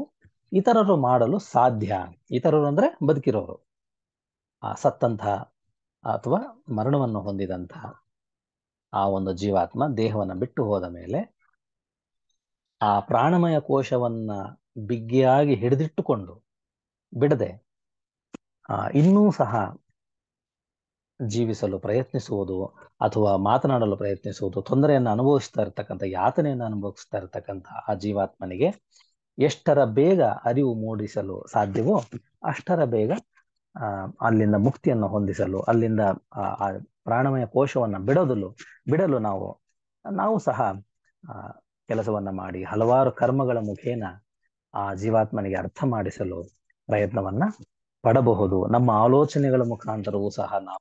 Speaker 1: ಇತರರು ಮಾಡಲು ಸಾಧ್ಯ ಇತರರು ಅಂದ್ರೆ ಬದುಕಿರೋರು ಆ ಸತ್ತಂತಹ ಅಥವಾ ಮರಣವನ್ನು ಹೊಂದಿದಂತಹ ಆ ಒಂದು ಜೀವಾತ್ಮ ದೇಹವನ್ನು ಬಿಟ್ಟು ಹೋದ ಮೇಲೆ ಆ ಪ್ರಾಣಮಯ ಕೋಶವನ್ನ ಬಿಗ್ಗಿಯಾಗಿ ಹಿಡಿದಿಟ್ಟುಕೊಂಡು ಬಿಡದೆ ಆ ಇನ್ನೂ ಸಹ ಜೀವಿಸಲು ಪ್ರಯತ್ನಿಸುವುದು ಅಥವಾ ಮಾತನಾಡಲು ಪ್ರಯತ್ನಿಸುವುದು ತೊಂದರೆಯನ್ನು ಅನುಭವಿಸ್ತಾ ಇರ್ತಕ್ಕಂಥ ಯಾತನೆಯನ್ನು ಅನುಭವಿಸ್ತಾ ಇರ್ತಕ್ಕಂಥ ಆ ಜೀವಾತ್ಮನಿಗೆ ಎಷ್ಟರ ಬೇಗ ಅರಿವು ಮೂಡಿಸಲು ಸಾಧ್ಯವೋ ಅಷ್ಟರ ಬೇಗ ಅಲ್ಲಿಂದ ಮುಕ್ತಿಯನ್ನು ಹೊಂದಿಸಲು ಅಲ್ಲಿಂದ ಆ ಪ್ರಾಣಮಯ ಕೋಶವನ್ನು ಬಿಡದಲು ಬಿಡಲು ನಾವು ನಾವು ಸಹ ಕೆಲಸವನ್ನ ಮಾಡಿ ಹಲವಾರು ಕರ್ಮಗಳ ಮುಖೇನ ಆ ಜೀವಾತ್ಮನಿಗೆ ಅರ್ಥ ಮಾಡಿಸಲು ಪ್ರಯತ್ನವನ್ನ ಪಡಬಹುದು ನಮ್ಮ ಆಲೋಚನೆಗಳ ಮುಖಾಂತರವೂ ಸಹ ನಾವು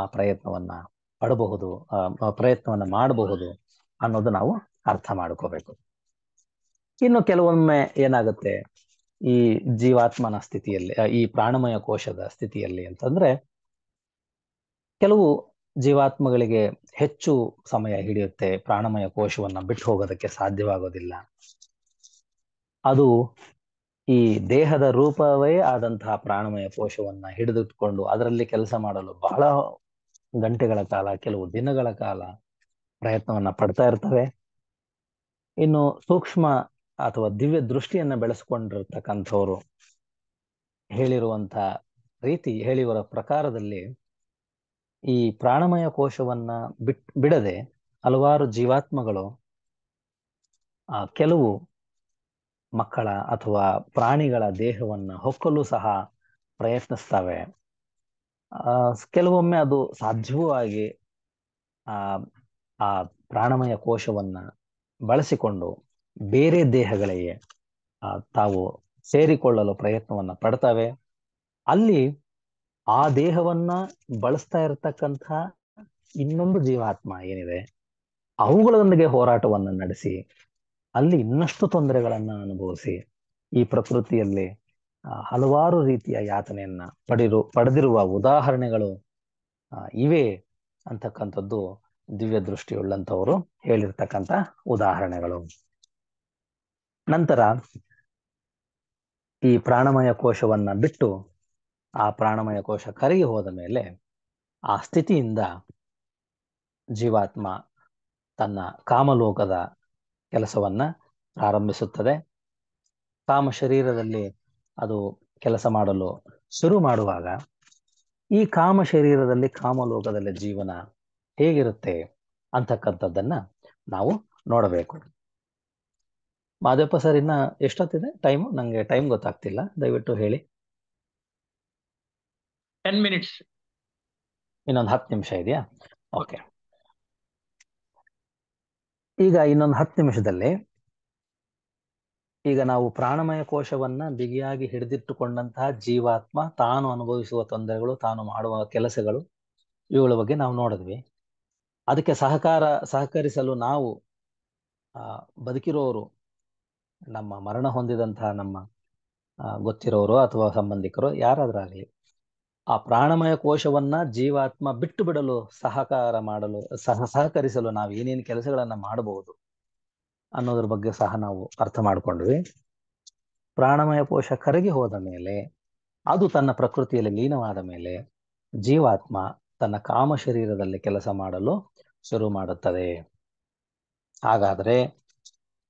Speaker 1: ಆ ಪ್ರಯತ್ನವನ್ನ ಪಡಬಹುದು ಪ್ರಯತ್ನವನ್ನ ಮಾಡಬಹುದು ಅನ್ನೋದು ನಾವು ಅರ್ಥ ಮಾಡ್ಕೋಬೇಕು ಇನ್ನು ಕೆಲವೊಮ್ಮೆ ಏನಾಗುತ್ತೆ ಈ ಜೀವಾತ್ಮನ ಸ್ಥಿತಿಯಲ್ಲಿ ಈ ಪ್ರಾಣಮಯ ಕೋಶದ ಸ್ಥಿತಿಯಲ್ಲಿ ಅಂತಂದ್ರೆ ಕೆಲವು ಜೀವಾತ್ಮಗಳಿಗೆ ಹೆಚ್ಚು ಸಮಯ ಹಿಡಿಯುತ್ತೆ ಪ್ರಾಣಮಯ ಕೋಶವನ್ನ ಬಿಟ್ಟು ಹೋಗೋದಕ್ಕೆ ಸಾಧ್ಯವಾಗೋದಿಲ್ಲ ಅದು ಈ ದೇಹದ ರೂಪವೇ ಆದಂತಹ ಪ್ರಾಣಮಯ ಕೋಶವನ್ನ ಹಿಡಿದುಟ್ಕೊಂಡು ಅದರಲ್ಲಿ ಕೆಲಸ ಮಾಡಲು ಬಹಳ ಗಂಟೆಗಳ ಕಾಲ ಕೆಲವು ದಿನಗಳ ಕಾಲ ಪ್ರಯತ್ನವನ್ನ ಪಡ್ತಾ ಇರ್ತವೆ ಇನ್ನು ಸೂಕ್ಷ್ಮ ಅಥವಾ ದಿವ್ಯ ದೃಷ್ಟಿಯನ್ನ ಬೆಳೆಸ್ಕೊಂಡಿರ್ತಕ್ಕಂಥವ್ರು ಹೇಳಿರುವಂತ ರೀತಿ ಹೇಳಿವರ ಪ್ರಕಾರದಲ್ಲಿ ಈ ಪ್ರಾಣಮಯ ಕೋಶವನ್ನ ಬಿಟ್ ಬಿಡದೆ ಹಲವಾರು ಜೀವಾತ್ಮಗಳು ಆ ಕೆಲವು ಮಕ್ಕಳ ಅಥವಾ ಪ್ರಾಣಿಗಳ ದೇಹವನ್ನ ಹೊಕ್ಕಲು ಸಹ ಪ್ರಯತ್ನಿಸ್ತವೆ ಕೆಲವೊಮ್ಮೆ ಅದು ಸಾಧ್ಯವೂ ಆಗಿ ಆ ಆ ಪ್ರಾಣಮಯ ಕೋಶವನ್ನ ಬಳಸಿಕೊಂಡು ಬೇರೆ ದೇಹಗಳಿಗೆ ಆ ತಾವು ಸೇರಿಕೊಳ್ಳಲು ಪ್ರಯತ್ನವನ್ನ ಪಡ್ತವೆ ಅಲ್ಲಿ ಆ ದೇಹವನ್ನ ಬಳಸ್ತಾ ಇರತಕ್ಕಂಥ ಇನ್ನೊಂದು ಜೀವಾತ್ಮ ಏನಿದೆ ಅವುಗಳೊಂದಿಗೆ ಹೋರಾಟವನ್ನ ನಡೆಸಿ ಅಲ್ಲಿ ಇನ್ನಷ್ಟು ತೊಂದರೆಗಳನ್ನ ಅನುಭವಿಸಿ ಈ ಪ್ರಕೃತಿಯಲ್ಲಿ ಹಲವಾರು ರೀತಿಯ ಯಾತನೆಯನ್ನ ಪಡಿರು ಪಡೆದಿರುವ ಉದಾಹರಣೆಗಳು ಇವೆ ಅಂತಕ್ಕಂಥದ್ದು ದಿವ್ಯ ದೃಷ್ಟಿಯುಳ್ಳಂಥವರು ಹೇಳಿರ್ತಕ್ಕಂಥ ಉದಾಹರಣೆಗಳು ನಂತರ ಈ ಪ್ರಾಣಮಯ ಕೋಶವನ್ನ ಬಿಟ್ಟು ಆ ಪ್ರಾಣಮಯ ಕೋಶ ಕರಗಿ ಹೋದ ಮೇಲೆ ಆ ಸ್ಥಿತಿಯಿಂದ ಜೀವಾತ್ಮ ತನ್ನ ಕಾಮಲೋಕದ ಕೆಲಸವನ್ನ ಪ್ರಾರಂಭಿಸುತ್ತದೆ ತಾಮ ಶರೀರದಲ್ಲಿ ಅದು ಕೆಲಸ ಮಾಡಲು ಶುರು ಮಾಡುವಾಗ ಈ ಕಾಮ ಶರೀರದಲ್ಲಿ ಕಾಮಲೋಕದಲ್ಲಿ ಜೀವನ ಹೇಗಿರುತ್ತೆ ಅಂತಕ್ಕಂಥದ್ದನ್ನ ನಾವು ನೋಡಬೇಕು ಮಾದಪ್ಪ ಸರ್ ಇನ್ನ ಎಷ್ಟೊತ್ತಿದೆ ಟೈಮ್ ನಂಗೆ ಟೈಮ್ ಗೊತ್ತಾಗ್ತಿಲ್ಲ ದಯವಿಟ್ಟು ಹೇಳಿ ಟೆನ್ ಮಿನಿಟ್ಸ್ ಇನ್ನೊಂದು ಹತ್ತು ನಿಮಿಷ ಇದೆಯಾ ಓಕೆ ಈಗ ಇನ್ನೊಂದು ಹತ್ತು ನಿಮಿಷದಲ್ಲಿ ಈಗ ನಾವು ಪ್ರಾಣಮಯ ಕೋಶವನ್ನ ಬಿಗಿಯಾಗಿ ಹಿಡಿದಿಟ್ಟುಕೊಂಡಂತಹ ಜೀವಾತ್ಮ ತಾನು ಅನುಭವಿಸುವ ತೊಂದರೆಗಳು ತಾನು ಮಾಡುವ ಕೆಲಸಗಳು ಇವುಗಳ ಬಗ್ಗೆ ನಾವು ನೋಡಿದ್ವಿ ಅದಕ್ಕೆ ಸಹಕಾರ ಸಹಕರಿಸಲು ನಾವು ಬದುಕಿರೋರು ನಮ್ಮ ಮರಣ ಹೊಂದಿದಂತಹ ನಮ್ಮ ಗೊತ್ತಿರೋರು ಅಥವಾ ಸಂಬಂಧಿಕರು ಯಾರಾದ್ರೂ ಆಗಲಿ ಆ ಪ್ರಾಣಮಯ ಕೋಶವನ್ನ ಜೀವಾತ್ಮ ಬಿಟ್ಟು ಬಿಡಲು ಸಹಕಾರ ಮಾಡಲು ಸಹ ಸಹಕರಿಸಲು ನಾವು ಏನೇನು ಕೆಲಸಗಳನ್ನ ಮಾಡಬಹುದು ಅನ್ನೋದ್ರ ಬಗ್ಗೆ ಸಹ ನಾವು ಅರ್ಥ ಮಾಡ್ಕೊಂಡ್ವಿ ಪ್ರಾಣಮಯ ಕೋಶ ಕರಗಿ ಹೋದ ಮೇಲೆ ಅದು ತನ್ನ ಪ್ರಕೃತಿಯಲ್ಲಿ ಲೀನವಾದ ಮೇಲೆ ಜೀವಾತ್ಮ ತನ್ನ ಕಾಮ ಶರೀರದಲ್ಲಿ ಕೆಲಸ ಮಾಡಲು ಶುರು ಮಾಡುತ್ತದೆ ಹಾಗಾದ್ರೆ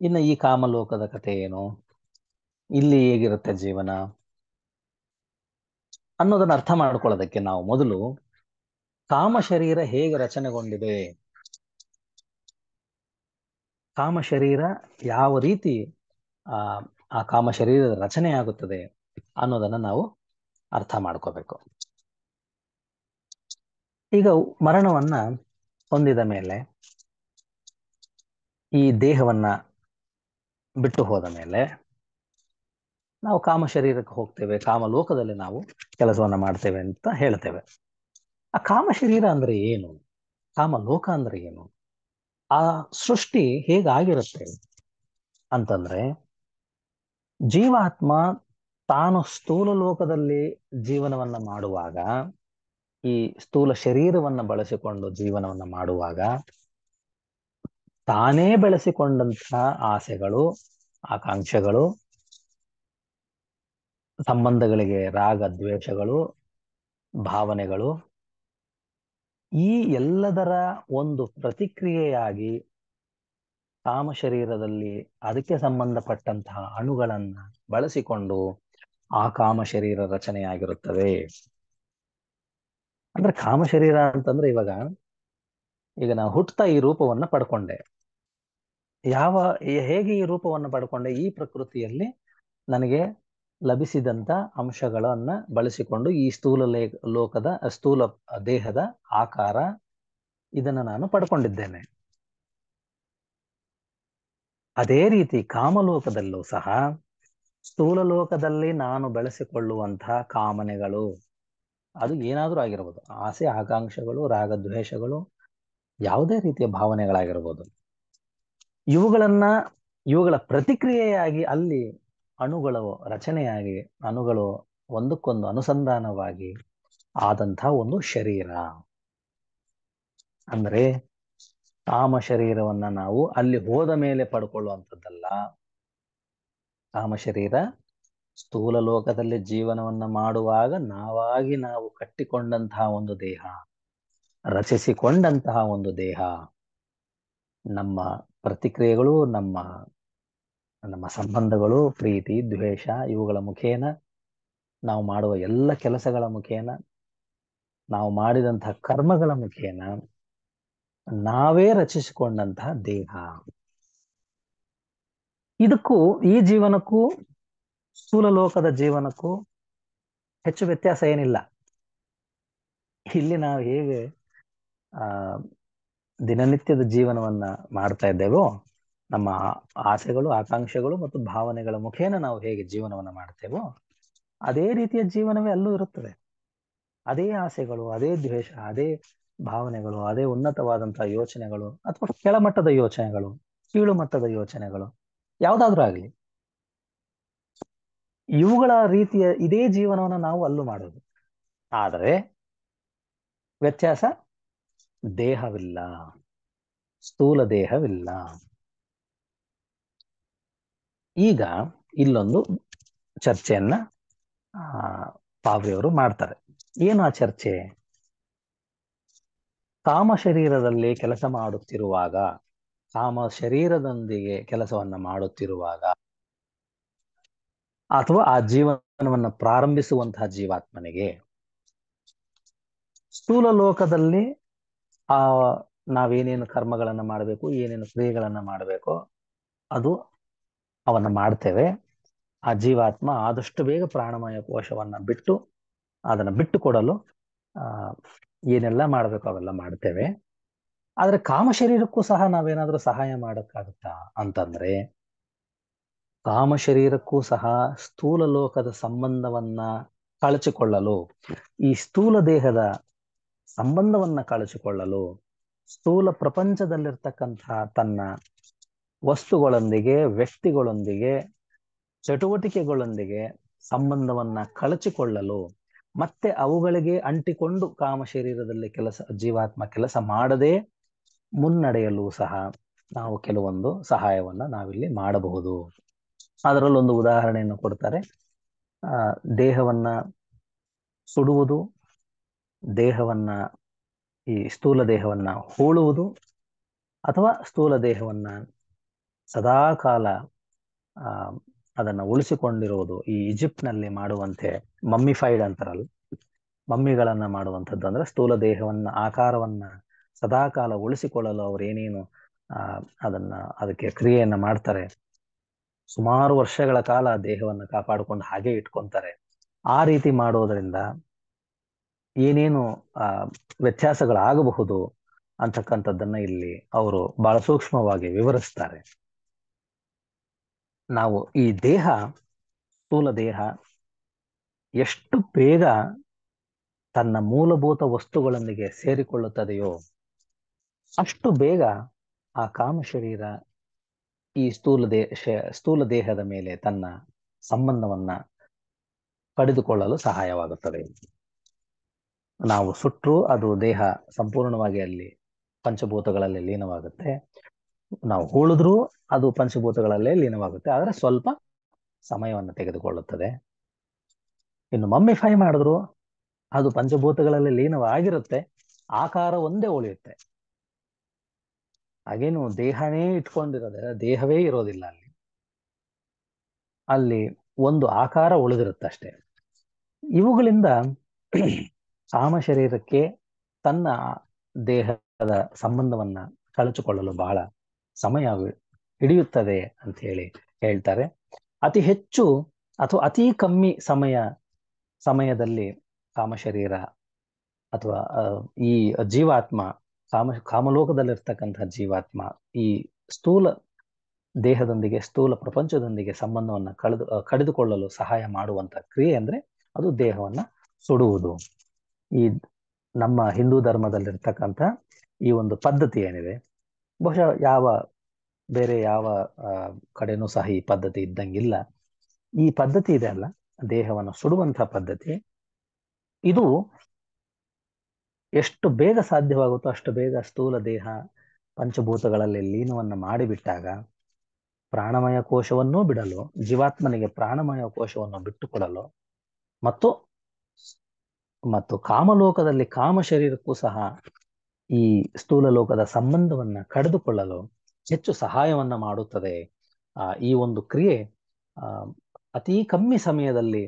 Speaker 1: ಇನ್ನು ಈ ಕಾಮಲೋಕದ ಕಥೆ ಏನು ಇಲ್ಲಿ ಹೇಗಿರುತ್ತೆ ಜೀವನ ಅನ್ನೋದನ್ನ ಅರ್ಥ ಮಾಡ್ಕೊಳ್ಳೋದಕ್ಕೆ ನಾವು ಮೊದಲು ಕಾಮ ಶರೀರ ಹೇಗೆ ರಚನೆಗೊಂಡಿದೆ ಕಾಮ ಶರೀರ ಯಾವ ರೀತಿ ಆ ಆ ಕಾಮ ಶರೀರದ ರಚನೆ ಆಗುತ್ತದೆ ಅನ್ನೋದನ್ನ ನಾವು ಅರ್ಥ ಮಾಡ್ಕೋಬೇಕು ಈಗ ಮರಣವನ್ನ ಹೊಂದಿದ ಮೇಲೆ ಈ ದೇಹವನ್ನ ಬಿಟ್ಟು ಹೋದ ಮೇಲೆ ನಾವು ಕಾಮ ಶರೀರಕ್ಕೆ ಹೋಗ್ತೇವೆ ಕಾಮ ಲೋಕದಲ್ಲಿ ನಾವು ಕೆಲಸವನ್ನ ಮಾಡ್ತೇವೆ ಅಂತ ಹೇಳ್ತೇವೆ ಆ ಕಾಮ ಶರೀರ ಅಂದ್ರೆ ಏನು ಕಾಮ ಲೋಕ ಅಂದ್ರೆ ಏನು ಆ ಸೃಷ್ಟಿ ಹೇಗಾಗಿರುತ್ತೆ ಅಂತಂದ್ರೆ ಜೀವಾತ್ಮ ತಾನು ಸ್ಥೂಲ ಲೋಕದಲ್ಲಿ ಜೀವನವನ್ನ ಮಾಡುವಾಗ ಈ ಸ್ಥೂಲ ಶರೀರವನ್ನ ಬಳಸಿಕೊಂಡು ಜೀವನವನ್ನ ಮಾಡುವಾಗ ತಾನೇ ಬೆಳೆಸಿಕೊಂಡಂತಹ ಆಸೆಗಳು ಆಕಾಂಕ್ಷೆಗಳು ಸಂಬಂಧಗಳಿಗೆ ರಾಗ ದ್ವೇಷಗಳು ಭಾವನೆಗಳು ಈ ಎಲ್ಲದರ ಒಂದು ಪ್ರತಿಕ್ರಿಯೆಯಾಗಿ ಕಾಮ ಶರೀರದಲ್ಲಿ ಅದಕ್ಕೆ ಸಂಬಂಧಪಟ್ಟಂತಹ ಅಣುಗಳನ್ನ ಬಳಸಿಕೊಂಡು ಆ ಕಾಮ ಶರೀರ ರಚನೆಯಾಗಿರುತ್ತದೆ ಅಂದ್ರೆ ಕಾಮ ಶರೀರ ಅಂತಂದ್ರೆ ಇವಾಗ ಈಗ ನಾ ಹುಟ್ಟುತ್ತಾ ಈ ರೂಪವನ್ನ ಪಡ್ಕೊಂಡೆ ಯಾವ ಹೇಗೆ ಈ ರೂಪವನ್ನು ಪಡ್ಕೊಂಡೆ ಈ ಪ್ರಕೃತಿಯಲ್ಲಿ ನನಗೆ ಲಭಿಸಿದಂಥ ಅಂಶಗಳನ್ನು ಬಳಸಿಕೊಂಡು ಈ ಸ್ಥೂಲ ಲೋಕದ ಸ್ಥೂಲ ದೇಹದ ಆಕಾರ ಇದನ್ನು ನಾನು ಪಡ್ಕೊಂಡಿದ್ದೇನೆ ಅದೇ ರೀತಿ ಕಾಮಲೋಕದಲ್ಲೂ ಸಹ ಸ್ಥೂಲ ಲೋಕದಲ್ಲಿ ನಾನು ಬೆಳೆಸಿಕೊಳ್ಳುವಂತಹ ಕಾಮನೆಗಳು ಅದು ಏನಾದರೂ ಆಗಿರ್ಬೋದು ಆಸೆ ಆಕಾಂಕ್ಷೆಗಳು ರಾಗದ್ವೇಷಗಳು ಯಾವುದೇ ರೀತಿಯ ಭಾವನೆಗಳಾಗಿರ್ಬೋದು ಇವುಗಳನ್ನ ಇವುಗಳ ಪ್ರತಿಕ್ರಿಯೆಯಾಗಿ ಅಲ್ಲಿ ಅಣುಗಳು ರಚನೆಯಾಗಿ ಅಣುಗಳು ಒಂದಕ್ಕೊಂದು ಅನುಸಂಧಾನವಾಗಿ ಆದಂತಹ ಒಂದು ಶರೀರ ಅಂದ್ರೆ ಕಾಮ ಶರೀರವನ್ನ ನಾವು ಅಲ್ಲಿ ಹೋದ ಮೇಲೆ ಪಡ್ಕೊಳ್ಳುವಂಥದ್ದಲ್ಲ ಕಾಮ ಶರೀರ ಸ್ಥೂಲ ಲೋಕದಲ್ಲಿ ಜೀವನವನ್ನ ಮಾಡುವಾಗ ನಾವಾಗಿ ನಾವು ಕಟ್ಟಿಕೊಂಡಂತಹ ಒಂದು ದೇಹ ರಚಿಸಿಕೊಂಡಂತಹ ಒಂದು ದೇಹ ನಮ್ಮ ಪ್ರತಿಕ್ರಿಯೆಗಳು ನಮ್ಮ ನಮ್ಮ ಸಂಬಂಧಗಳು ಪ್ರೀತಿ ದ್ವೇಷ ಇವುಗಳ ಮುಖೇನ ನಾವು ಮಾಡುವ ಎಲ್ಲ ಕೆಲಸಗಳ ಮುಖೇನ ನಾವು ಮಾಡಿದಂತಹ ಕರ್ಮಗಳ ಮುಖೇನ ನಾವೇ ರಚಿಸಿಕೊಂಡಂತಹ ದೇಹ ಇದಕ್ಕೂ ಈ ಜೀವನಕ್ಕೂ ಸ್ಥೂಲ ಲೋಕದ ಜೀವನಕ್ಕೂ ಹೆಚ್ಚು ವ್ಯತ್ಯಾಸ ಏನಿಲ್ಲ ಇಲ್ಲಿ ನಾವು ಹೇಗೆ ಆ ದಿನನಿತ್ಯದ ಜೀವನವನ್ನ ಮಾಡ್ತಾ ಇದ್ದೇವೋ ನಮ್ಮ ಆಸೆಗಳು ಆಕಾಂಕ್ಷೆಗಳು ಮತ್ತು ಭಾವನೆಗಳ ಮುಖೇನ ನಾವು ಹೇಗೆ ಜೀವನವನ್ನ ಮಾಡ್ತೇವೋ ಅದೇ ರೀತಿಯ ಜೀವನವೇ ಅಲ್ಲೂ ಇರುತ್ತದೆ ಅದೇ ಆಸೆಗಳು ಅದೇ ದ್ವೇಷ ಅದೇ ಭಾವನೆಗಳು ಅದೇ ಉನ್ನತವಾದಂತಹ ಯೋಚನೆಗಳು ಅಥವಾ ಕೆಳಮಟ್ಟದ ಯೋಚನೆಗಳು ಕೀಳು ಮಟ್ಟದ ಯೋಚನೆಗಳು ಯಾವುದಾದ್ರೂ ಆಗಲಿ ಇವುಗಳ ರೀತಿಯ ಇದೇ ಜೀವನವನ್ನು ನಾವು ಅಲ್ಲೂ ಮಾಡೋದು ಆದರೆ ವ್ಯತ್ಯಾಸ ದೇಹವಿಲ್ಲ ಸ್ಥೂಲ ದೇಹವಿಲ್ಲ ಈಗ ಇಲ್ಲೊಂದು ಚರ್ಚೆಯನ್ನ ಆ ಪಾವ್ರಿಯವರು ಮಾಡ್ತಾರೆ ಏನು ಆ ಚರ್ಚೆ ಕಾಮ ಶರೀರದಲ್ಲಿ ಕೆಲಸ ಮಾಡುತ್ತಿರುವಾಗ ಕಾಮ ಶರೀರದೊಂದಿಗೆ ಕೆಲಸವನ್ನ ಮಾಡುತ್ತಿರುವಾಗ ಅಥವಾ ಆ ಜೀವನವನ್ನು ಪ್ರಾರಂಭಿಸುವಂತಹ ಜೀವಾತ್ಮನಿಗೆ ಸ್ಥೂಲ ಲೋಕದಲ್ಲಿ ಆ ನಾವೇನೇನು ಕರ್ಮಗಳನ್ನು ಮಾಡಬೇಕು ಏನೇನು ಕ್ರಿಯೆಗಳನ್ನು ಮಾಡಬೇಕು ಅದು ಅವನ್ನ ಮಾಡ್ತೇವೆ ಆ ಜೀವಾತ್ಮ ಆದಷ್ಟು ಬೇಗ ಪ್ರಾಣಮಯ ಕೋಶವನ್ನು ಬಿಟ್ಟು ಅದನ್ನು ಬಿಟ್ಟುಕೊಡಲು ಏನೆಲ್ಲ ಮಾಡಬೇಕು ಅವೆಲ್ಲ ಮಾಡ್ತೇವೆ ಆದರೆ ಕಾಮ ಶರೀರಕ್ಕೂ ಸಹ ನಾವೇನಾದರೂ ಸಹಾಯ ಮಾಡೋಕ್ಕಾಗುತ್ತಾ ಅಂತಂದ್ರೆ ಕಾಮ ಶರೀರಕ್ಕೂ ಸಹ ಸ್ಥೂಲ ಲೋಕದ ಸಂಬಂಧವನ್ನ ಕಳಚಿಕೊಳ್ಳಲು ಈ ಸ್ಥೂಲ ದೇಹದ ಸಂಬಂಧವನ್ನ ಕಳಚಿಕೊಳ್ಳಲು ಸ್ಥೂಲ ಪ್ರಪಂಚದಲ್ಲಿರ್ತಕ್ಕಂತಹ ತನ್ನ ವಸ್ತುಗಳೊಂದಿಗೆ ವ್ಯಕ್ತಿಗಳೊಂದಿಗೆ ಚಟುವಟಿಕೆಗಳೊಂದಿಗೆ ಸಂಬಂಧವನ್ನ ಕಳಚಿಕೊಳ್ಳಲು ಮತ್ತೆ ಅವುಗಳಿಗೆ ಅಂಟಿಕೊಂಡು ಕಾಮ ಶರೀರದಲ್ಲಿ ಕೆಲಸ ಜೀವಾತ್ಮ ಕೆಲಸ ಮಾಡದೆ ಮುನ್ನಡೆಯಲು ಸಹ ನಾವು ಕೆಲವೊಂದು ಸಹಾಯವನ್ನ ನಾವಿಲ್ಲಿ ಮಾಡಬಹುದು ಅದರಲ್ಲೊಂದು ಉದಾಹರಣೆಯನ್ನು ಕೊಡ್ತಾರೆ ಆ ದೇಹವನ್ನ ಸುಡುವುದು ದೇಹವನ್ನ ಈ ಸ್ಥೂಲ ದೇಹವನ್ನ ಹೂಳುವುದು ಅಥವಾ ಸ್ಥೂಲ ದೇಹವನ್ನ ಸದಾಕಾಲ ಆ ಅದನ್ನ ಉಳಿಸಿಕೊಂಡಿರುವುದು ಈ ಈಜಿಪ್ಟ್ನಲ್ಲಿ ನಲ್ಲಿ ಮಾಡುವಂತೆ ಮಮ್ಮಿಫೈಡ್ ಅಂತಾರಲ್ಲ ಮಮ್ಮಿಗಳನ್ನ ಮಾಡುವಂಥದ್ದು ಅಂದ್ರೆ ಸ್ಥೂಲ ದೇಹವನ್ನ ಆಕಾರವನ್ನ ಸದಾಕಾಲ ಉಳಿಸಿಕೊಳ್ಳಲು ಅವ್ರು ಏನೇನು ಅದನ್ನ ಅದಕ್ಕೆ ಕ್ರಿಯೆಯನ್ನ ಮಾಡ್ತಾರೆ ಸುಮಾರು ವರ್ಷಗಳ ಕಾಲ ದೇಹವನ್ನು ಕಾಪಾಡಿಕೊಂಡು ಹಾಗೆ ಇಟ್ಕೊಂತಾರೆ ಆ ರೀತಿ ಮಾಡೋದ್ರಿಂದ ಏನೇನು ಆ ವ್ಯತ್ಯಾಸಗಳಾಗಬಹುದು ಅಂತಕ್ಕಂಥದ್ದನ್ನ ಇಲ್ಲಿ ಅವರು ಬಹಳ ಸೂಕ್ಷ್ಮವಾಗಿ ವಿವರಿಸ್ತಾರೆ ನಾವು ಈ ದೇಹ ಸ್ಥೂಲ ದೇಹ ಎಷ್ಟು ಬೇಗ ತನ್ನ ಮೂಲಭೂತ ವಸ್ತುಗಳೊಂದಿಗೆ ಸೇರಿಕೊಳ್ಳುತ್ತದೆಯೋ ಅಷ್ಟು ಬೇಗ ಆ ಕಾಮ ಶರೀರ ಈ ಸ್ಥೂಲ ದೇಹ ಸ್ಥೂಲ ದೇಹದ ಮೇಲೆ ತನ್ನ ಸಂಬಂಧವನ್ನ ಪಡೆದುಕೊಳ್ಳಲು ಸಹಾಯವಾಗುತ್ತದೆ ನಾವು ಸುಟ್ಟರೂ ಅದು ದೇಹ ಸಂಪೂರ್ಣವಾಗಿ ಅಲ್ಲಿ ಪಂಚಭೂತಗಳಲ್ಲಿ ಲೀನವಾಗುತ್ತೆ ನಾವು ಹೂಳಿದ್ರು ಅದು ಪಂಚಭೂತಗಳಲ್ಲೇ ಲೀನವಾಗುತ್ತೆ ಆದರೆ ಸ್ವಲ್ಪ ಸಮಯವನ್ನು ತೆಗೆದುಕೊಳ್ಳುತ್ತದೆ ಇನ್ನು ಮಮ್ಮಿಫೈ ಮಾಡಿದ್ರು ಅದು ಪಂಚಭೂತಗಳಲ್ಲಿ ಲೀನವಾಗಿರುತ್ತೆ ಆಕಾರ ಒಂದೇ ಉಳಿಯುತ್ತೆ ಹಾಗೇನು ದೇಹನೇ ಇಟ್ಕೊಂಡಿರೋದ್ರೆ ದೇಹವೇ ಇರೋದಿಲ್ಲ ಅಲ್ಲಿ ಅಲ್ಲಿ ಒಂದು ಆಕಾರ ಉಳಿದಿರುತ್ತಷ್ಟೆ ಇವುಗಳಿಂದ ಕಾಮ ಶರೀರಕ್ಕೆ ತನ್ನ ದೇಹದ ಸಂಬಂಧವನ್ನ ಕಳಚಿಕೊಳ್ಳಲು ಬಹಳ ಸಮಯ ಹಿಡಿಯುತ್ತದೆ ಅಂತ ಹೇಳಿ ಹೇಳ್ತಾರೆ ಅತಿ ಹೆಚ್ಚು ಅಥವಾ ಅತಿ ಕಮ್ಮಿ ಸಮಯ ಸಮಯದಲ್ಲಿ ಕಾಮಶರೀರ ಅಥವಾ ಈ ಜೀವಾತ್ಮ ಕಾಮ ಕಾಮಲೋಕದಲ್ಲಿರ್ತಕ್ಕಂತಹ ಜೀವಾತ್ಮ ಈ ಸ್ಥೂಲ ದೇಹದೊಂದಿಗೆ ಸ್ಥೂಲ ಪ್ರಪಂಚದೊಂದಿಗೆ ಸಂಬಂಧವನ್ನ ಕಳೆದು ಕಡಿದುಕೊಳ್ಳಲು ಸಹಾಯ ಮಾಡುವಂತ ಕ್ರಿಯೆ ಅಂದ್ರೆ ಅದು ದೇಹವನ್ನ ಸುಡುವುದು ಈ ನಮ್ಮ ಹಿಂದೂ ಧರ್ಮದಲ್ಲಿರ್ತಕ್ಕಂಥ ಈ ಒಂದು ಪದ್ಧತಿ ಏನಿದೆ ಬಹುಶಃ ಯಾವ ಬೇರೆ ಯಾವ ಕಡೆನೂ ಸಹ ಈ ಪದ್ಧತಿ ಇದ್ದಂಗಿಲ್ಲ ಈ ಪದ್ಧತಿ ಇದೆ ಅಲ್ಲ ದೇಹವನ್ನು ಸುಡುವಂತಹ ಪದ್ಧತಿ ಇದು ಎಷ್ಟು ಬೇಗ ಸಾಧ್ಯವಾಗುತ್ತೋ ಅಷ್ಟು ಬೇಗ ಸ್ಥೂಲ ದೇಹ ಪಂಚಭೂತಗಳಲ್ಲಿ ಲೀನವನ್ನು ಮಾಡಿಬಿಟ್ಟಾಗ ಪ್ರಾಣಮಯ ಕೋಶವನ್ನೂ ಬಿಡಲು ಜೀವಾತ್ಮನಿಗೆ ಪ್ರಾಣಮಯ ಕೋಶವನ್ನು ಬಿಟ್ಟುಕೊಡಲು ಮತ್ತು ಮತ್ತು ಕಾಮಲೋಕದಲ್ಲಿ ಕಾಮ ಶರೀರಕ್ಕೂ ಸಹ ಈ ಸ್ಥೂಲ ಲೋಕದ ಸಂಬಂಧವನ್ನ ಕಡಿದುಕೊಳ್ಳಲು ಹೆಚ್ಚು ಸಹಾಯವನ್ನ ಮಾಡುತ್ತದೆ ಆ ಈ ಒಂದು ಕ್ರಿಯೆ ಆ ಅತಿ ಕಮ್ಮಿ ಸಮಯದಲ್ಲಿ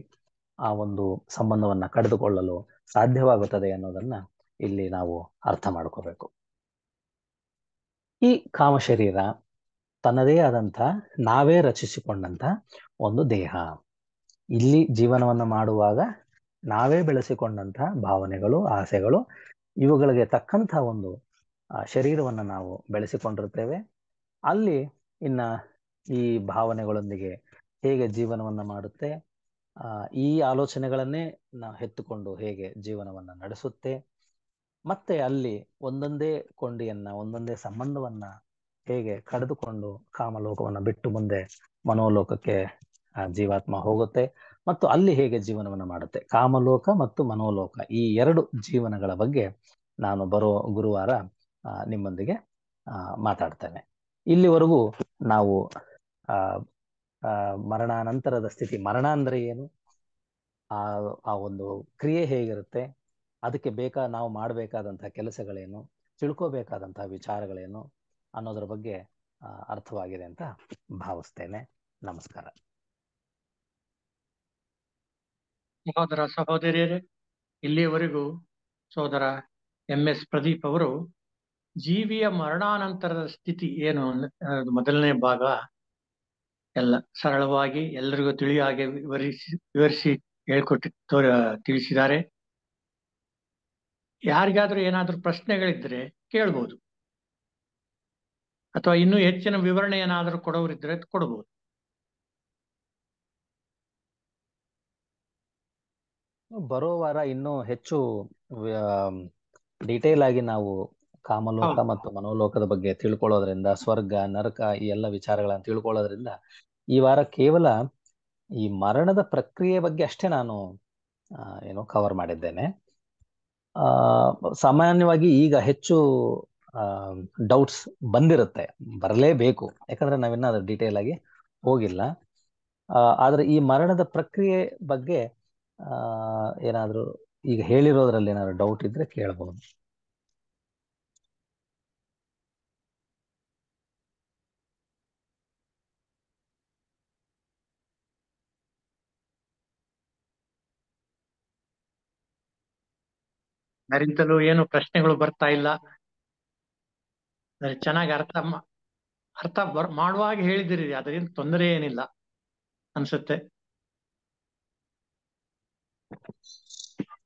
Speaker 1: ಆ ಒಂದು ಸಂಬಂಧವನ್ನ ಕಡಿದುಕೊಳ್ಳಲು ಸಾಧ್ಯವಾಗುತ್ತದೆ ಅನ್ನೋದನ್ನ ಇಲ್ಲಿ ನಾವು ಅರ್ಥ ಮಾಡ್ಕೋಬೇಕು ಈ ಕಾಮಶರೀರ ತನ್ನದೇ ಆದಂತ ನಾವೇ ರಚಿಸಿಕೊಂಡಂತ ಒಂದು ದೇಹ ಇಲ್ಲಿ ಜೀವನವನ್ನು ಮಾಡುವಾಗ ನಾವೇ ಬೆಳೆಸಿಕೊಂಡಂತಹ ಭಾವನೆಗಳು ಆಸೆಗಳು ಇವುಗಳಿಗೆ ತಕ್ಕಂತಹ ಒಂದು ಶರೀರವನ್ನ ನಾವು ಬೆಳೆಸಿಕೊಂಡಿರ್ತೇವೆ ಅಲ್ಲಿ ಇನ್ನ ಈ ಭಾವನೆಗಳೊಂದಿಗೆ ಹೇಗೆ ಜೀವನವನ್ನ ಮಾಡುತ್ತೆ ಈ ಆಲೋಚನೆಗಳನ್ನೇ ನಾವು ಎತ್ತುಕೊಂಡು ಹೇಗೆ ಜೀವನವನ್ನ ನಡೆಸುತ್ತೆ ಮತ್ತೆ ಅಲ್ಲಿ ಒಂದೊಂದೇ ಕೊಂಡಿಯನ್ನ ಒಂದೊಂದೇ ಸಂಬಂಧವನ್ನ ಹೇಗೆ ಕಡಿದುಕೊಂಡು ಕಾಮಲೋಕವನ್ನ ಬಿಟ್ಟು ಮುಂದೆ ಮನೋಲೋಕಕ್ಕೆ ಜೀವಾತ್ಮ ಹೋಗುತ್ತೆ ಮತ್ತು ಅಲ್ಲಿ ಹೇಗೆ ಜೀವನವನ್ನು ಮಾಡುತ್ತೆ ಕಾಮಲೋಕ ಮತ್ತು ಮನೋಲೋಕ ಈ ಎರಡು ಜೀವನಗಳ ಬಗ್ಗೆ ನಾನು ಬರೋ ಗುರುವಾರ ನಿಮ್ಮೊಂದಿಗೆ ಮಾತಾಡ್ತೇನೆ ಇಲ್ಲಿವರೆಗೂ ನಾವು ಆ ಮರಣಾನಂತರದ ಸ್ಥಿತಿ ಮರಣ ಅಂದ್ರೆ ಏನು ಆ ಆ ಒಂದು ಕ್ರಿಯೆ ಹೇಗಿರುತ್ತೆ ಅದಕ್ಕೆ ಬೇಕಾ ನಾವು ಮಾಡಬೇಕಾದಂತಹ ಕೆಲಸಗಳೇನು ತಿಳ್ಕೋಬೇಕಾದಂತಹ ವಿಚಾರಗಳೇನು ಅನ್ನೋದ್ರ ಬಗ್ಗೆ ಅರ್ಥವಾಗಿದೆ ಅಂತ
Speaker 2: ಭಾವಿಸ್ತೇನೆ ನಮಸ್ಕಾರ ಸಹೋದರ ಸಹೋದರಿಯರೇ ಇಲ್ಲಿಯವರೆಗೂ ಸಹೋದರ ಎಂ ಎಸ್ ಪ್ರದೀಪ್ ಅವರು ಜೀವಿಯ ಮರಣಾನಂತರದ ಸ್ಥಿತಿ ಏನು ಮೊದಲನೇ ಭಾಗ ಎಲ್ಲ ಸರಳವಾಗಿ ಎಲ್ಲರಿಗೂ ಹಾಗೆ ವಿವರಿಸಿ ವಿವರಿಸಿ ಹೇಳ್ಕೊಟ್ಟಿ ತೋ ತಿಳಿಸಿದ್ದಾರೆ ಯಾರಿಗಾದ್ರೂ ಏನಾದ್ರೂ ಪ್ರಶ್ನೆಗಳಿದ್ರೆ ಕೇಳ್ಬೋದು ಅಥವಾ ಇನ್ನೂ ಹೆಚ್ಚಿನ ವಿವರಣೆ ಏನಾದರೂ ಕೊಡೋರಿದ್ರೆ ಕೊಡ್ಬೋದು
Speaker 1: ಬರೋ ವಾರ ಇನ್ನೂ ಹೆಚ್ಚು ಡೀಟೇಲ್ ಆಗಿ ನಾವು ಕಾಮಲೋಕ ಮತ್ತು ಮನೋಲೋಕದ ಬಗ್ಗೆ ತಿಳ್ಕೊಳ್ಳೋದ್ರಿಂದ ಸ್ವರ್ಗ ನರಕ ಈ ಎಲ್ಲ ವಿಚಾರಗಳನ್ನು ತಿಳ್ಕೊಳ್ಳೋದ್ರಿಂದ ಈ ವಾರ ಕೇವಲ ಈ ಮರಣದ ಪ್ರಕ್ರಿಯೆ ಬಗ್ಗೆ ಅಷ್ಟೇ ನಾನು ಏನು ಕವರ್ ಮಾಡಿದ್ದೇನೆ ಆ ಸಾಮಾನ್ಯವಾಗಿ ಈಗ ಹೆಚ್ಚು ಡೌಟ್ಸ್ ಬಂದಿರುತ್ತೆ ಬರಲೇಬೇಕು ಯಾಕಂದ್ರೆ ನಾವಿನ್ನ ಅದ್ರ ಡೀಟೇಲ್ ಆಗಿ ಹೋಗಿಲ್ಲ ಆದ್ರೆ ಈ ಮರಣದ ಪ್ರಕ್ರಿಯೆ ಬಗ್ಗೆ ಏನಾದರೂ ಈಗ ಹೇಳಿರೋದ್ರಲ್ಲಿ ಏನಾದ್ರು ಡೌಟ್ ಇದ್ರೆ ಕೇಳಬಹುದು
Speaker 2: ಯಾರಿಂದಲೂ ಏನು ಪ್ರಶ್ನೆಗಳು ಬರ್ತಾ ಇಲ್ಲ ಚೆನ್ನಾಗಿ ಅರ್ಥ ಅರ್ಥ ಬರ್ ಮಾಡುವಾಗ ಹೇಳಿದಿರಿ ಅದರಿಂದ ತೊಂದರೆ ಏನಿಲ್ಲ ಅನ್ಸುತ್ತೆ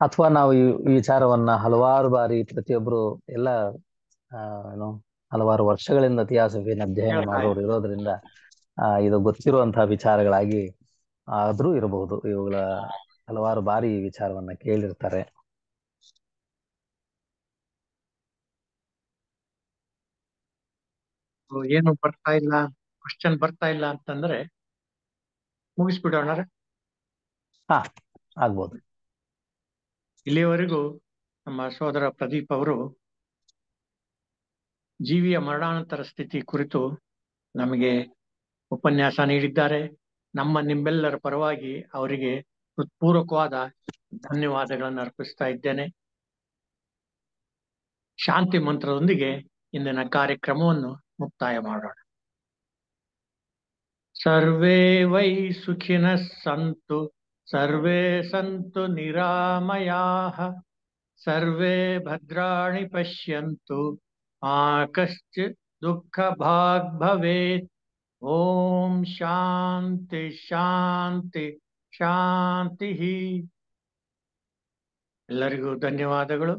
Speaker 1: ಅಥವಾ ನಾವು ಈ ವಿಚಾರವನ್ನ ಹಲವಾರು ಬಾರಿ ಪ್ರತಿಯೊಬ್ರು ಎಲ್ಲ ಏನು ಹಲವಾರು ವರ್ಷಗಳಿಂದ ಇತಿಹಾಸವೇನು ಅಧ್ಯಯನ ಮಾಡೋರು ಇರೋದ್ರಿಂದ ಇದು ಗೊತ್ತಿರುವಂತಹ ವಿಚಾರಗಳಾಗಿ ಆದ್ರೂ ಇರಬಹುದು ಇವುಗಳ ಹಲವಾರು ಬಾರಿ ಈ ವಿಚಾರವನ್ನ ಕೇಳಿರ್ತಾರೆ
Speaker 2: ಏನು ಬರ್ತಾ ಇಲ್ಲ ಕ್ವಶನ್ ಬರ್ತಾ ಇಲ್ಲ ಅಂತಂದ್ರೆ ಮುಗಿಸ್ಬಿಡೋಣ ಹಾ ಆಗ್ಬೋದು ಇಲ್ಲಿಯವರೆಗೂ ನಮ್ಮ ಸೋದರ ಪ್ರದೀಪ್ ಅವರು ಜೀವಿಯ ಮರಣಾನಂತರ ಸ್ಥಿತಿ ಕುರಿತು ನಮಗೆ ಉಪನ್ಯಾಸ ನೀಡಿದ್ದಾರೆ ನಮ್ಮ ನಿಮ್ಮೆಲ್ಲರ ಪರವಾಗಿ ಅವರಿಗೆ ಹೃತ್ಪೂರ್ವಕವಾದ ಧನ್ಯವಾದಗಳನ್ನು ಅರ್ಪಿಸ್ತಾ ಇದ್ದೇನೆ ಶಾಂತಿ ಮಂತ್ರದೊಂದಿಗೆ ಇಂದಿನ ಕಾರ್ಯಕ್ರಮವನ್ನು ಮುಕ್ತಾಯ ಮಾಡೋಣ ಸರ್ವೇ ವೈ ಸುಖಿನ ಸಂತು ಸರ್ವೇ ಸಂತು ನಿರಾಮಯಾಹ ಸರ್ವೇ ಭದ್ರಾಣಿ ಪಶ್ಯಂತು ಆ कश्चित् ದುಃಖ ಭಾಗ್ ಭವೇತ್ ಶಾಂತಿ ಶಾಂತಿ ಶಾಂತಿ ಎಲ್ಲರಿಗೂ ಧನ್ಯವಾದಗಳು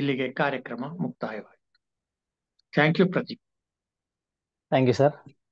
Speaker 2: ಇಲ್ಲಿಗೆ ಕಾರ್ಯಕ್ರಮ ಮುಕ್ತಾಯವಾಯಿತು
Speaker 1: thank you Prateek thank you sir